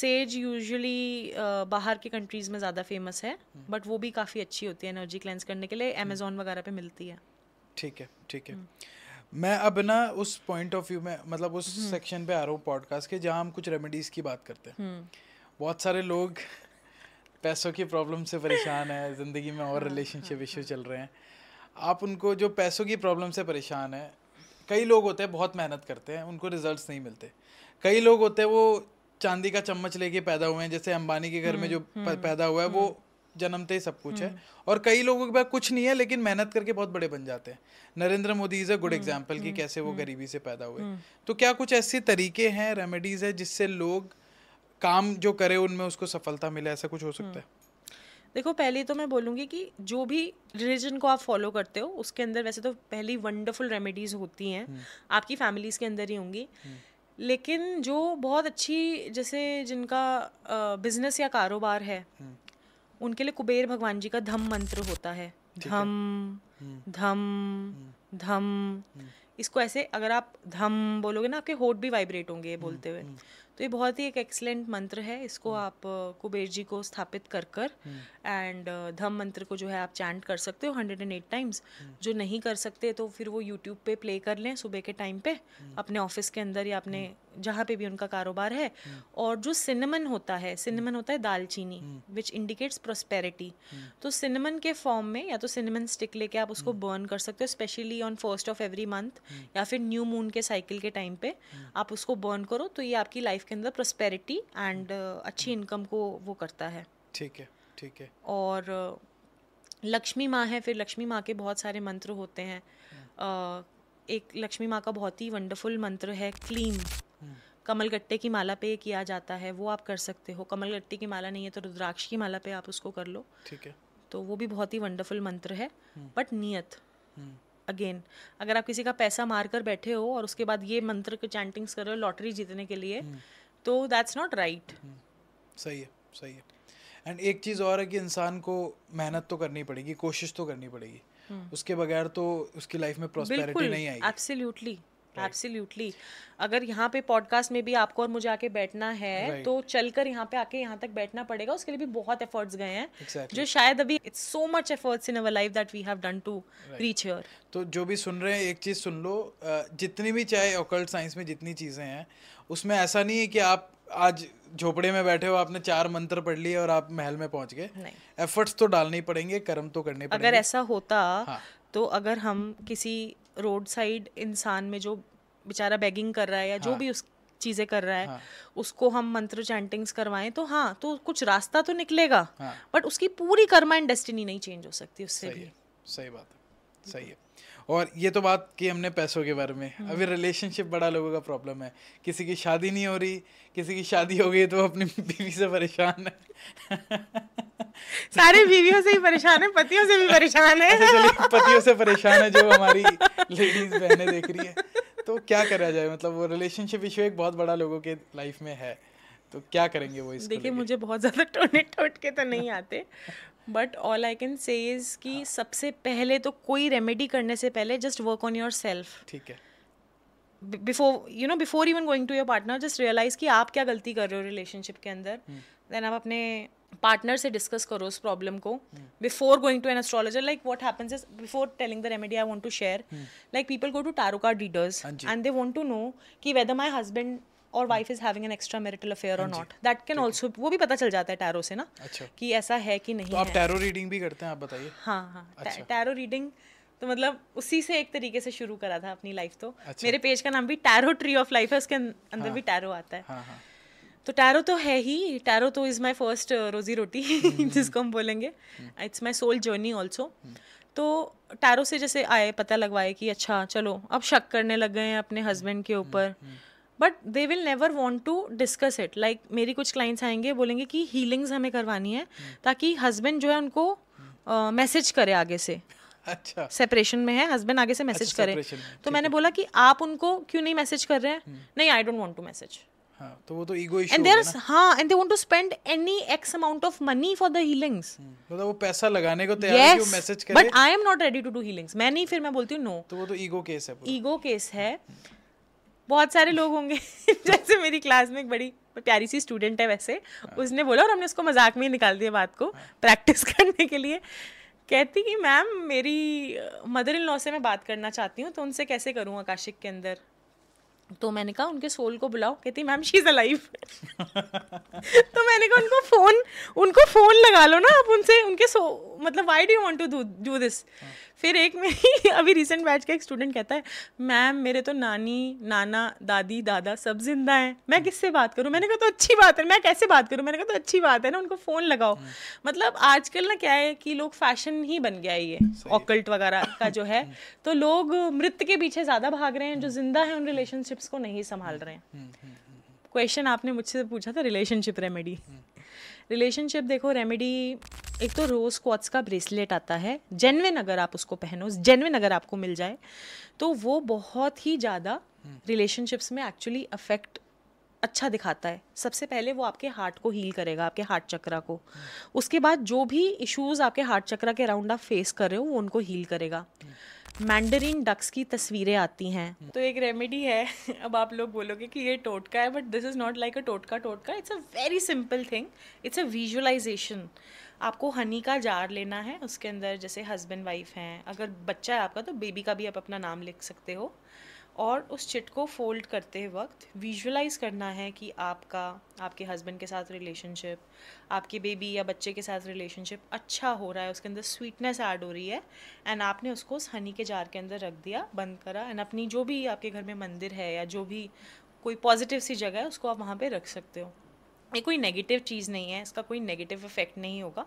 सेज यूजली uh, बाहर के कंट्रीज़ में ज़्यादा फेमस है बट हम्म। वो भी काफ़ी अच्छी होती है एनर्जी क्लेंस करने के लिए अमेजोन हम्म। वगैरह पे मिलती है ठीक है ठीक है हम्म। मैं अब ना उस पॉइंट ऑफ व्यू में मतलब उस सेक्शन पे आ रहा हूँ पॉडकास्ट के जहाँ हम कुछ रेमेडीज़ की बात करते हैं बहुत सारे लोग पैसों की प्रॉब्लम से परेशान है ज़िंदगी में और रिलेशनशिप हाँ, इश्यू हाँ, हाँ। चल रहे हैं आप उनको जो पैसों की प्रॉब्लम से परेशान है कई लोग होते हैं बहुत मेहनत करते हैं उनको रिजल्ट्स नहीं मिलते कई लोग होते हैं वो चांदी का चम्मच लेके पैदा हुए हैं जैसे अंबानी के घर में हम्म, जो हम्म, पैदा हुआ है वो हम्म। जन्मते ही सब कुछ है और कई लोगों के पास कुछ नहीं है लेकिन मेहनत करके बहुत बड़े बन जाते हैं Narendra Modi is a good example कि कैसे वो गरीबी से पैदा हुए तो क्या कुछ ऐसे तरीके हैं रेमेडीज है जिससे लोग काम जो करे उनमें उसको सफलता मिले ऐसा कुछ हो सकता है देखो पहले तो मैं बोलूँगी कि जो भी रिलीजन को आप फॉलो करते हो उसके अंदर वैसे तो पहली वंडरफुल रेमेडीज़ होती हैं आपकी फैमिलीज़ के अंदर ही होंगी लेकिन जो बहुत अच्छी जैसे जिनका बिजनेस या कारोबार है हम्म। उनके लिए कुबेर भगवान जी का धम मंत्र होता है धम धम धम इसको ऐसे अगर आप धम बोलोगे ना आपके होठ भी वाइब्रेट होंगे हम्म, बोलते हुए हम्म। तो ये बहुत ही एक एक्सलेंट मंत्र है इसको आप कुबेर जी को स्थापित कर कर एंड धम मंत्र को जो है आप चैंट कर सकते हो हंड्रेड एंड एट टाइम्स जो नहीं कर सकते तो फिर वो यूट्यूब पे प्ले कर लें सुबह के टाइम पे अपने ऑफिस के अंदर या अपने जहाँ पे भी उनका कारोबार है और जो सिनेमन होता है सिनेमन होता है दालचीनी विच इंडिकेट्स प्रोस्पेरिटी तो सिनेमन के फॉर्म में या तो सिनेमन स्टिक लेके आप उसको बर्न कर सकते हो specially on first of every month या फिर न्यू मून के साइकिल के टाइम पे आप उसको बर्न करो तो ये आपकी लाइफ के अंदर प्रोस्पेरिटी एंड अच्छी इनकम को वो करता है ठीक है ठीक है और लक्ष्मी माँ है फिर लक्ष्मी माँ के बहुत सारे मंत्र होते हैं हम्म। एक लक्ष्मी माँ का बहुत ही वंडरफुल मंत्र है क्लीन हम्म। कमल गट्टे की माला पे किया जाता है वो आप कर सकते हो कमल गट्टे की माला नहीं है तो रुद्राक्ष की माला पे आप उसको कर लो ठीक है तो वो भी बहुत ही वंडरफुल मंत्र है बट हम्म। नियत अगेन अगर आप किसी का पैसा मार कर बैठे हो और उसके बाद ये मंत्र के चैंटिंग्स कर रहे हो लॉटरी जीतने के लिए तो दैट्स नॉट राइट सही है सही है एंड एक चीज़ और है कि इंसान को मेहनत तो करनी पड़ेगी कोशिश तो करनी पड़ेगी हम्म। उसके बगैर तो उसकी लाइफ में प्रॉस्पेरिटी नहीं आएगी एब्सोल्युटली एब्सोल्युटली अगर यहाँ पे पॉडकास्ट में भी आपको और मुझे आके बैठना है right. तो चलकर यहाँ पे आके यहाँ तक बैठना पड़ेगा उसके लिए भी बहुत एफर्ट्स गए हैं exactly. जो शायद अभी it's so much efforts in our life that we have done to reach here तो जो भी सुन रहे हैं एक चीज़ सुन लो जितनी भी चाहे ओकल्ट साइंस में जितनी चीज़ें हैं उसमें ऐसा नहीं है कि आप आज झोपड़े में बैठे हो आपने चार मंत्र पढ़ लिए और आप महल में पहुंच गए एफर्ट्स तो डालने ही पड़ेंगे कर्म तो करने पड़ेंगे अगर ऐसा होता हाँ. तो अगर हम किसी रोड साइड इंसान में जो बेचारा बैगिंग कर रहा है या हाँ. जो भी उस चीजें कर रहा है हाँ. उसको हम मंत्र चैंटिंग्स करवाएं तो हाँ तो कुछ रास्ता तो निकलेगा हाँ. बट उसकी पूरी कर्मा एंड डेस्टिनी नहीं चेंज हो सकती उससे सही भी सही बात है सही है और ये तो बात की हमने पैसों के बारे में हम्म। अभी रिलेशनशिप बड़ा लोगों का प्रॉब्लम है किसी की शादी नहीं हो रही किसी की शादी हो गई तो अपनी बीवी से परेशान है सारे बीवियों से ही परेशान है पतियों से भी परेशान है अच्छा, पतियों से परेशान है जो हमारी लेडीज बहनें देख रही है तो क्या करा जाए मतलब वो रिलेशनशिप इशू एक बहुत बड़ा लोगों के लाइफ में है तो क्या करेंगे वो इसको देखिए मुझे बहुत ज़्यादा टोने टोट के तो नहीं आते but all I can say is कि हाँ। सबसे पहले तो कोई रेमेडी करने से पहले just work on yourself ठीक है before you know before even going to your partner just realise कि आप क्या गलती कर रहे हो रिलेशनशिप के अंदर देन हम्म। आप अपने पार्टनर से डिस्कस करो उस प्रॉब्लम को before going to an astrologer like what happens is before telling the remedy I want to share like people go to tarot card readers and they want to know कि वेदर माई हस्बैंड और wife is having an extra marital affair और नॉट दैट कैन ऑल्सो वो भी पता चल जाता है टैरो से ना अच्छा कि ऐसा है कि नहीं तो आप टैरो रीडिंग भी करते हैं आप बताइए हाँ हाँ टैरो रीडिंग अच्छा। तो मतलब उसी से एक तरीके से शुरू करा था अपनी लाइफ तो अच्छा। मेरे पेज का नाम भी टैरो ट्री ऑफ लाइफ है उसके अं-, अंदर हाँ, भी टैरो आता है हाँ, हाँ. तो टैरो तो है ही टैरो तो इज़ माई फर्स्ट रोजी रोटी जिसको हम बोलेंगे it's my soul journey also तो टैरो से जैसे आए पता लगवाए कि अच्छा चलो अब शक करने लग गए हैं अपने हस्बैंड के हम्म, ऊपर hmm. But they will never want to discuss it like मेरी कुछ क्लाइंट्स आएंगे बोलेंगे कि हीलिंग्स हमें करवानी है ताकि हस्बैंड जो है उनको मैसेज uh, करे आगे से अच्छा सेपरेशन में है हस्बैंड आगे से मैसेज अच्छा, करे तो मैंने बोला कि आप उनको क्यों नहीं मैसेज कर रहे हैं हम्म। नहीं I don't want to message तो वो तो ego issue and there is हां and they want to spend any x amount of money for the healings मतलब वो पैसा लगाने को तैयार है कि वो मैसेज करे but I am not ready to do healings मैं नहीं फिर मैं बोलती हूं नो तो वो तो ईगो केस है ईगो केस है हम्म। बहुत सारे लोग होंगे जैसे मेरी क्लास में एक बड़ी प्यारी सी स्टूडेंट है वैसे उसने बोला और हमने उसको मजाक में ही निकाल दिया बात को प्रैक्टिस करने के लिए कहती कि मैम मेरी मदर इन लॉ से मैं बात करना चाहती हूँ तो उनसे कैसे करूँ आकाशिक के अंदर तो मैंने कहा उनके सोल को बुलाओ कहती मैम शी इज़ अलाइव तो मैंने कहा उनको फ़ोन उनको फ़ोन लगा लो ना आप उनसे उनके सो मतलब why do want to do this फिर एक मेरी अभी रिसेंट बैच का एक स्टूडेंट कहता है मैम मेरे तो नानी नाना दादी दादा सब जिंदा हैं मैं किससे बात करूँ मैंने कहा तो अच्छी बात है मैं कैसे बात करूँ मैंने कहा तो अच्छी बात है ना उनको फ़ोन लगाओ मतलब आजकल ना क्या है कि लोग फैशन ही बन गया ये ऑकल्ट वगैरह का जो है तो लोग मृत के पीछे ज़्यादा भाग रहे हैं जो जिंदा है उन रिलेशनशिप रिलेशनशिप्स को नहीं संभाल रहे हैं क्वेश्चन हम्म, हम्म, हम्म, आपने मुझसे पूछा था रिलेशनशिप रेमेडी रिलेशनशिप देखो रेमेडी एक तो रोज़ क्वाट्स का ब्रेसलेट आता है जेनविन अगर आप उसको पहनो जेनविन अगर आपको मिल जाए तो वो बहुत ही ज़्यादा रिलेशनशिप्स में एक्चुअली अफेक्ट अच्छा दिखाता है सबसे पहले वो आपके हार्ट को हील करेगा आपके हार्ट चक्रा को उसके बाद जो भी इश्यूज आपके हार्ट चक्रा के अराउंड आप फेस कर रहे हो वो उनको हील करेगा मैंडरिन डक्स की तस्वीरें आती हैं तो एक रेमेडी है अब आप लोग बोलोगे कि ये टोटका है but this is not like a टोटका टोटका it's a very simple thing it's a visualisation आपको हनी का जार लेना है उसके अंदर जैसे हस्बैंड वाइफ हैं अगर बच्चा है आपका तो बेबी का भी आप अपना नाम लिख सकते हो और उस चिट को फोल्ड करते वक्त विजुअलाइज करना है कि आपका आपके हस्बैंड के साथ रिलेशनशिप आपके बेबी या बच्चे के साथ रिलेशनशिप अच्छा हो रहा है उसके अंदर स्वीटनेस ऐड हो रही है एंड आपने उसको उस हनी के जार के अंदर रख दिया बंद करा एंड अपनी जो भी आपके घर में मंदिर है या जो भी कोई पॉजिटिव सी जगह है उसको आप वहाँ पर रख सकते हो ये कोई नेगेटिव चीज़ नहीं है इसका कोई नेगेटिव इफेक्ट नहीं होगा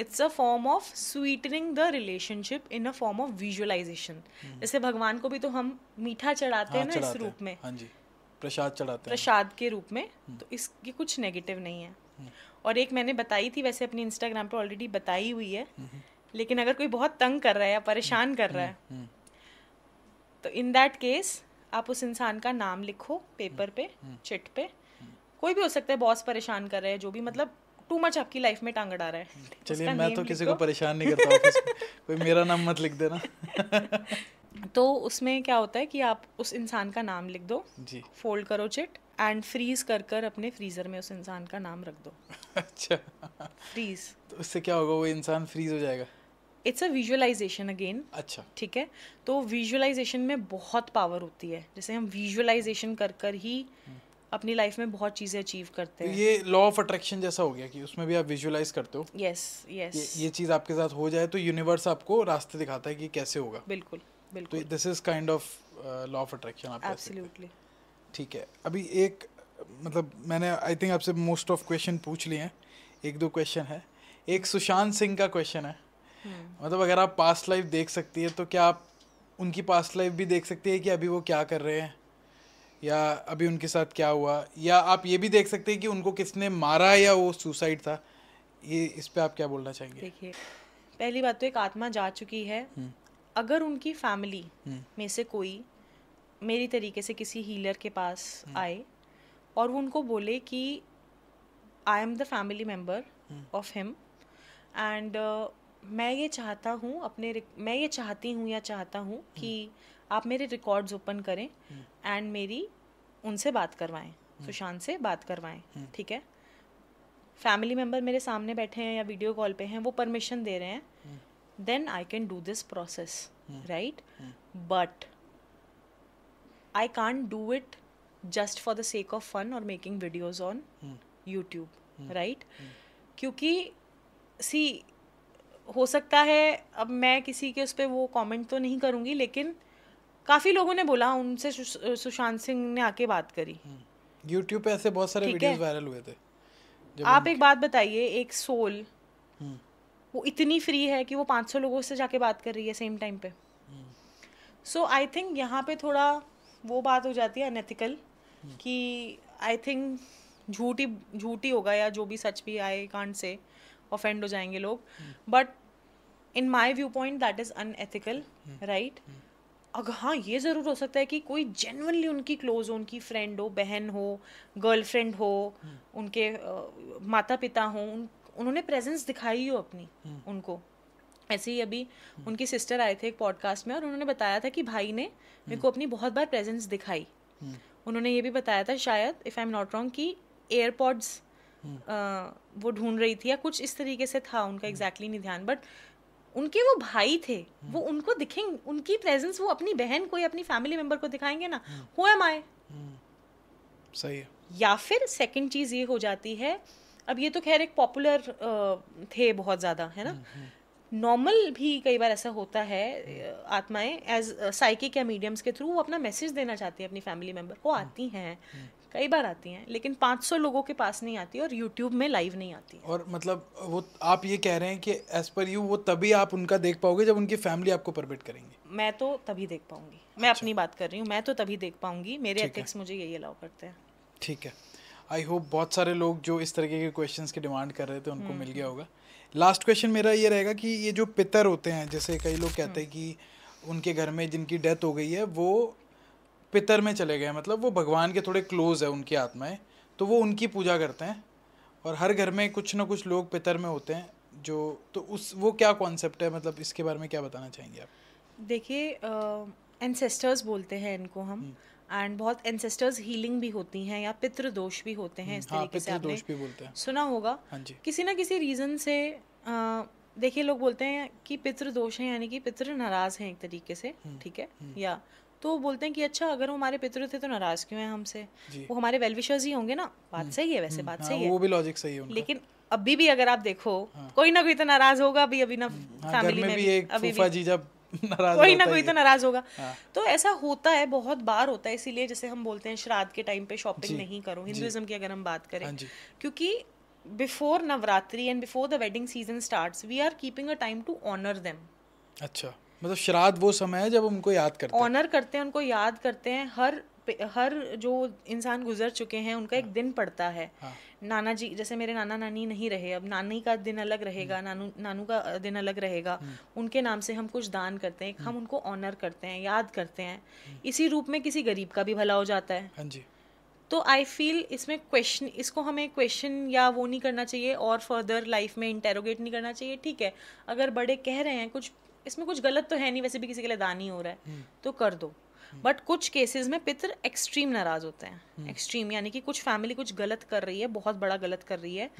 it's a form of sweetening the relationship in a form of visualisation जैसे भगवान को भी तो हम मीठा चढ़ाते हाँ, हैं ना इस रूप में हाँ जी प्रसाद चढ़ाते प्रसाद के रूप में हम्म। तो इसके कुछ नेगेटिव नहीं है हम्म। और एक मैंने बताई थी वैसे अपने इंस्टाग्राम पर ऑलरेडी बताई हुई है हम्म। लेकिन अगर कोई बहुत तंग कर रहा है या परेशान कर रहा है तो इन दैट केस आप उस इंसान का नाम लिखो पेपर पे चिट पे कोई भी हो सकता है बॉस परेशान कर रहे हैं जो भी मतलब टू मच आपकी लाइफ में टांग अड़ा रहा है चलिए मैं तो किसी को परेशान नहीं करता कोई मेरा नाम मत लिख देना तो उसमें क्या होता है कि आप उस इंसान का नाम लिख दो जी फोल्ड करो चिट एंड फ्रीज कर कर अपने फ्रीजर में उस इंसान का नाम रख दो अच्छा फ्रीज तो उससे क्या होगा वो इंसान फ्रीज हो जाएगा इट्स अ विजुअलाइजेशन अगेन अच्छा ठीक है तो विजुअलाइजेशन में बहुत पावर होती है जैसे हम विजुअलाइजेशन कर कर ही हम्म। अपनी लाइफ में बहुत चीज़ें अचीव करते तो हैं ये लॉ ऑफ अट्रैक्शन जैसा हो गया कि उसमें भी आप विजुअलाइज करते हो यस यस ये, ये चीज़ आपके साथ हो जाए तो यूनिवर्स आपको रास्ते दिखाता है कि कैसे होगा बिल्कुल तो बिल्कुल तो this is kind of law of attraction आप एब्सोल्युटली ठीक है अभी एक मतलब मैंने आई थिंक आपसे मोस्ट ऑफ क्वेश्चन पूछ लिए हैं एक दो क्वेश्चन है एक सुशांत सिंह का क्वेश्चन है hmm. मतलब अगर आप पास्ट लाइफ देख सकती है तो क्या आप उनकी पास्ट लाइफ भी देख सकती है कि अभी वो क्या कर रहे हैं या अभी उनके साथ क्या हुआ या आप ये भी देख सकते हैं कि उनको किसने मारा या वो सुसाइड था ये इस पर आप क्या बोलना चाहेंगे देखिए पहली बात तो एक आत्मा जा चुकी है हम्म। अगर उनकी फैमिली हम्म। में से कोई मेरी तरीके से किसी हीलर के पास हम्म। आए और वो उनको बोले कि I am the family member of him and मैं ये चाहता हूँ अपने मैं ये चाहती हूँ या चाहता हूँ कि आप मेरे रिकॉर्ड्स ओपन करें एंड हम्म। मेरी उनसे बात करवाएं हम्म। सुशांत से बात करवाएं हम्म। ठीक है फैमिली मेम्बर मेरे सामने बैठे हैं या वीडियो कॉल पे हैं वो परमिशन दे रहे हैं then I can do this process right but I can't do it just for the sake of fun और making videos on YouTube right क्योंकि सी हो सकता है अब मैं किसी के उस पर वो कमेंट तो नहीं करूँगी लेकिन काफ़ी लोगों ने बोला उनसे सुशांत सिंह ने आके बात करी यूट्यूब हम्म। पे ऐसे बहुत सारे वीडियोस वायरल हुए थे आप एक बात बताइए एक सोल हम्म। वो इतनी फ्री है कि वो 500 लोगों से जाके बात कर रही है सेम टाइम पे सो आई थिंक यहाँ पे थोड़ा वो बात हो जाती है अनएथिकल हम्म। कि आई थिंक झूठी झूठी होगा या जो भी सच भी आए कांड से ऑफेंड हो जाएंगे लोग but in my view point that is unethical right अगर हाँ ये ज़रूर हो सकता है कि कोई जेनवनली उनकी क्लोज हो उनकी फ्रेंड हो बहन हो गर्लफ्रेंड हो हम्म। उनके uh, माता पिता हो उन, उन्होंने प्रेजेंस दिखाई हो अपनी हम्म। उनको ऐसे ही अभी हम्म। उनकी सिस्टर आए थे एक पॉडकास्ट में और उन्होंने बताया था कि भाई ने मेरे को अपनी बहुत बार प्रेजेंस दिखाई उन्होंने ये भी बताया था शायद if I am not wrong कि एयरपॉड्स वो ढूंढ रही थी या कुछ इस तरीके से था उनका एग्जैक्टली exactly नहीं ध्यान बट उनके वो भाई थे हम्म। वो उनको दिखेंगे उनकी प्रेजेंस वो अपनी बहन को या अपनी फैमिली मेंबर को दिखाएंगे ना हो एम आई सही है या फिर सेकंड चीज़ ये हो जाती है अब ये तो खैर एक पॉपुलर थे बहुत ज़्यादा है ना नॉर्मल हम्म, हम्म। भी कई बार ऐसा होता है आत्माएं एज साइकिक या मीडियम्स के थ्रू वो अपना मैसेज देना चाहती है अपनी फैमिली मेंबर को आती हैं कई बार आती हैं लेकिन 500 लोगों के पास नहीं आती और यूट्यूब में लाइव नहीं आती और मतलब वो आप ये कह रहे हैं कि एज पर यू वो तभी आप उनका देख पाओगे जब उनकी फैमिली आपको परमिट करेंगे मैं तो तभी देख पाऊंगी मैं अच्छा। अपनी बात कर रही हूँ मैं तो तभी देख पाऊंगी मेरे एथिक्स मुझे यही अलाउ करते हैं ठीक है आई होप बहुत सारे लोग जो इस तरीके के क्वेश्चंस की डिमांड कर रहे थे उनको हम्म। मिल गया होगा लास्ट क्वेश्चन मेरा ये रहेगा कि ये जो पितर होते हैं जैसे कई लोग कहते हैं हम्म। कि उनके घर में जिनकी डेथ हो गई है वो पितर में चले गए मतलब वो भगवान के थोड़े क्लोज है उनकी आत्माएं तो वो उनकी पूजा करते हैं और हर घर में कुछ ना कुछ लोग पितर में होते हैं जो तो उस वो क्या कॉन्सेप्ट है मतलब इसके बारे में क्या बताना चाहेंगे आप देखिए एनसेस्टर्स uh, बोलते हैं इनको हम एंड हम्म। बहुत एनसेस्टर्स हीलिंग भी होती हैं या पितृ दोष भी होते हैं हम्म, इस हाँ, तरीके से आपने भी बोलते हैं सुना होगा हाँ जी किसी ना किसी रीज़न से देखिए लोग बोलते हैं कि पितृ दोष है यानी कि पितृ नाराज हैं एक तरीके से हम्म, ठीक है या तो वो बोलते हैं कि अच्छा अगर वो हमारे पितृ थे तो नाराज़ क्यों हैं हमसे वो हमारे वेलविशर्स ही होंगे ना बात हम्म। सही है वैसे हम्म, बात हाँ, सही है वो भी लॉजिक सही है लेकिन अभी भी अगर आप देखो हाँ। कोई ना कोई तो नाराज होगा अभी अभी ना फैमिली हम्म, हाँ, में भी अभी भी नाराज कोई ना कोई तो नाराज होगा हाँ। तो ऐसा होता है बहुत बार होता है इसीलिए जैसे हम बोलते हैं श्राद्ध के टाइम पे शॉपिंग नहीं करो हिंदुइज्म की अगर हम बात करें हाँ क्योंकि before Navratri and before the wedding season starts we are keeping a time to honour them अच्छा मतलब श्राद्ध वो समय है जब उनको याद करते हैं ऑनर करते हैं उनको याद करते हैं हर हर जो इंसान गुजर चुके हैं उनका एक हाँ। दिन पड़ता है हाँ। नाना जी जैसे मेरे नाना नानी नहीं रहे अब नानी का दिन अलग रहेगा हम्म। नानू नानू का दिन अलग रहेगा हम्म। उनके नाम से हम कुछ दान करते हैं हम हम्म। उनको ऑनर करते हैं याद करते हैं इसी रूप में किसी गरीब का भी भला हो जाता है हाँ जी तो आई फील इसमें क्वेश्चन इसको हमें क्वेश्चन या वो नहीं करना चाहिए और फर्दर लाइफ में इंटेरोगेट नहीं करना चाहिए ठीक है अगर बड़े कह रहे हैं कुछ इसमें कुछ गलत तो है नहीं वैसे भी किसी के लिए दान ही हो रहा है हम्म। तो कर दो बट हम्म। कुछ केसेस में पितर एक्सट्रीम नाराज होते हैं एक्सट्रीम हम्म। यानी कि कुछ फैमिली कुछ गलत कर रही है बहुत बड़ा गलत कर रही है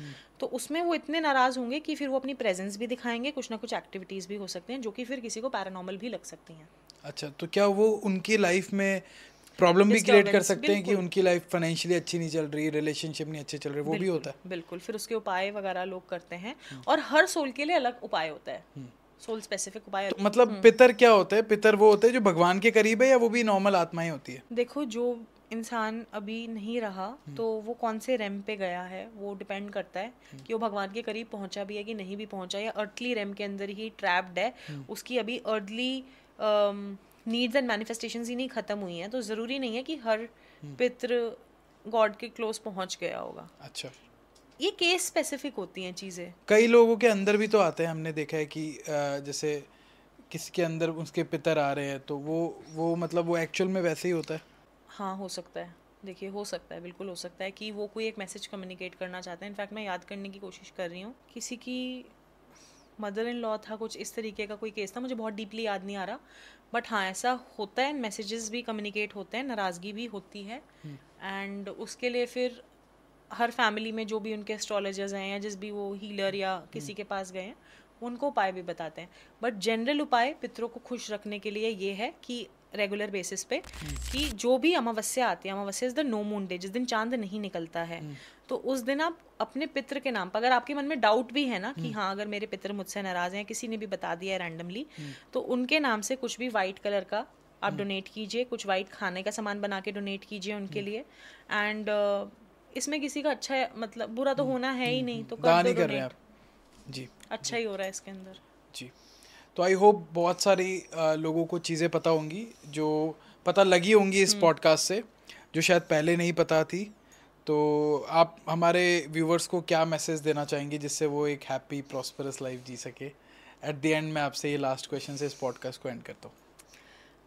तो उसमें वो इतने नाराज होंगे कि फिर वो अपनी प्रेजेंस भी दिखाएंगे कुछ ना कुछ एक्टिविटीज भी हो सकते हैं जो कि फिर किसी को पैरानॉर्मल भी लग सकती हैं अच्छा तो क्या वो उनकी लाइफ में प्रॉब्लम भी क्रिएट कर सकते हैं कि उनकी लाइफ फाइनेंशियली अच्छी नहीं चल रही रिलेशनशिप नहीं अच्छे चल रहे वो भी होता है बिल्कुल फिर उसके उपाय वगैरह लोग करते हैं और हर सोल के लिए अलग उपाय होता है सोल स्पेसिफिक उपाय तो मतलब हम्म। पितर क्या होते हैं पितर वो होते हैं जो भगवान के करीब है या वो भी नॉर्मल आत्माएं होती है देखो जो इंसान अभी नहीं रहा हम्म। तो वो कौन से रैम पे गया है वो डिपेंड करता है हम्म। कि वो भगवान के करीब पहुंचा भी है कि नहीं भी पहुंचा या अर्थली रैम के अंदर ही ट्रैप्ड है उसकी अभी अर्थली नीड्स एंड मैनिफेस्टेशन ही नहीं खत्म हुई है तो ज़रूरी नहीं है कि हर पितृ गॉड के क्लोज पहुंच गया होगा अच्छा ये केस स्पेसिफिक होती हैं चीज़ें कई लोगों के अंदर भी तो आते हैं हमने देखा है कि जैसे किसी के अंदर उसके पितर आ रहे हैं तो वो वो मतलब वो एक्चुअल में वैसे ही होता है हाँ हो सकता है देखिए हो सकता है बिल्कुल हो सकता है कि वो कोई एक मैसेज कम्युनिकेट करना चाहते हैं इनफैक्ट मैं याद करने की कोशिश कर रही हूँ किसी की मदर इन लॉ था कुछ इस तरीके का कोई केस था मुझे बहुत डीपली याद नहीं आ रहा बट हाँ ऐसा होता है मैसेजेस भी कम्युनिकेट होते हैं नाराज़गी भी होती है एंड हम्म। उसके लिए फिर हर फैमिली में जो भी उनके एस्ट्रोलॉजर्स हैं या जिस भी वो हीलर या हम्म। किसी के पास गए हैं उनको उपाय भी बताते हैं बट जनरल उपाय पितरों को खुश रखने के लिए ये है कि रेगुलर बेसिस पे हम्म। कि जो भी अमावस्या आती है Amavasya is the no moon day जिस दिन चांद नहीं निकलता है हम्म। तो उस दिन आप अपने पितर के नाम पर अगर आपके मन में डाउट भी है ना कि हाँ अगर मेरे पितर मुझसे नाराज हैं किसी ने भी बता दिया है रैंडमली तो उनके नाम से कुछ भी वाइट कलर का आप डोनेट कीजिए कुछ वाइट खाने का सामान बना के डोनेट कीजिए उनके लिए एंड इसमें किसी का अच्छा मतलब बुरा तो हम्म, होना है ही हम्म, नहीं तो हम्म। कर, कर रहे हैं आप जी अच्छा ही हो रहा है इसके अंदर जी तो आई होप बहुत सारी लोगों को चीज़ें पता होंगी जो पता लगी होंगी इस पॉडकास्ट से जो शायद पहले नहीं पता थी तो आप हमारे व्यूवर्स को क्या मैसेज देना चाहेंगे जिससे वो एक हैप्पी प्रॉस्परस लाइफ जी सके एट द एंड मैं आपसे ये लास्ट क्वेश्चन से इस पॉडकास्ट को एंड करता हूँ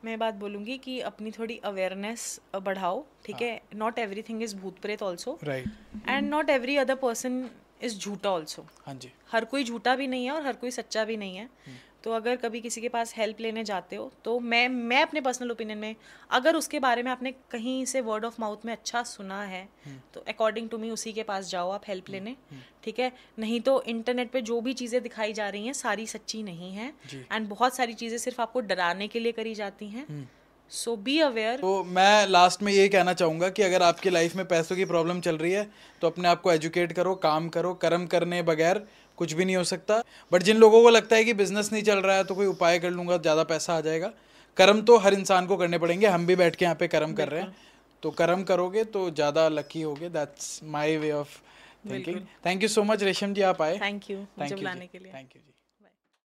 मैं बात बोलूंगी कि अपनी थोड़ी अवेयरनेस बढ़ाओ ठीक है नॉट एवरी थिंग इज भूत प्रेत also and not every other person is झूठा ऑल्सो हाँ जी हर कोई झूठा भी नहीं है और हर कोई सच्चा भी नहीं है हम्म। तो अगर कभी किसी के पास हेल्प लेने जाते हो तो मैं मैं अपने पर्सनल ओपिनियन में अगर उसके बारे में आपने कहीं से वर्ड ऑफ माउथ में अच्छा सुना है हम्म। तो अकॉर्डिंग टू मी उसी के पास जाओ आप हेल्प हम्म, लेने हम्म। ठीक है नहीं तो इंटरनेट पे जो भी चीज़ें दिखाई जा रही हैं सारी सच्ची नहीं है एंड बहुत सारी चीज़ें सिर्फ आपको डराने के लिए करी जाती हैं सो बी अवेयर तो मैं लास्ट में ये कहना चाहूँगा कि अगर आपकी लाइफ में पैसों की प्रॉब्लम चल रही है तो अपने आप को एजुकेट करो काम करो कर्म करने बगैर कुछ भी नहीं हो सकता बट जिन लोगों को लगता है कि बिजनेस नहीं चल रहा है तो कोई उपाय कर लूंगा ज़्यादा पैसा आ जाएगा कर्म तो हर इंसान को करने पड़ेंगे हम भी बैठ के यहाँ पे कर्म कर रहे हैं तो कर्म करोगे तो ज़्यादा लकी हो that's my way of thinking thank you so much Resham ji आप आए thank you thank you thank you ji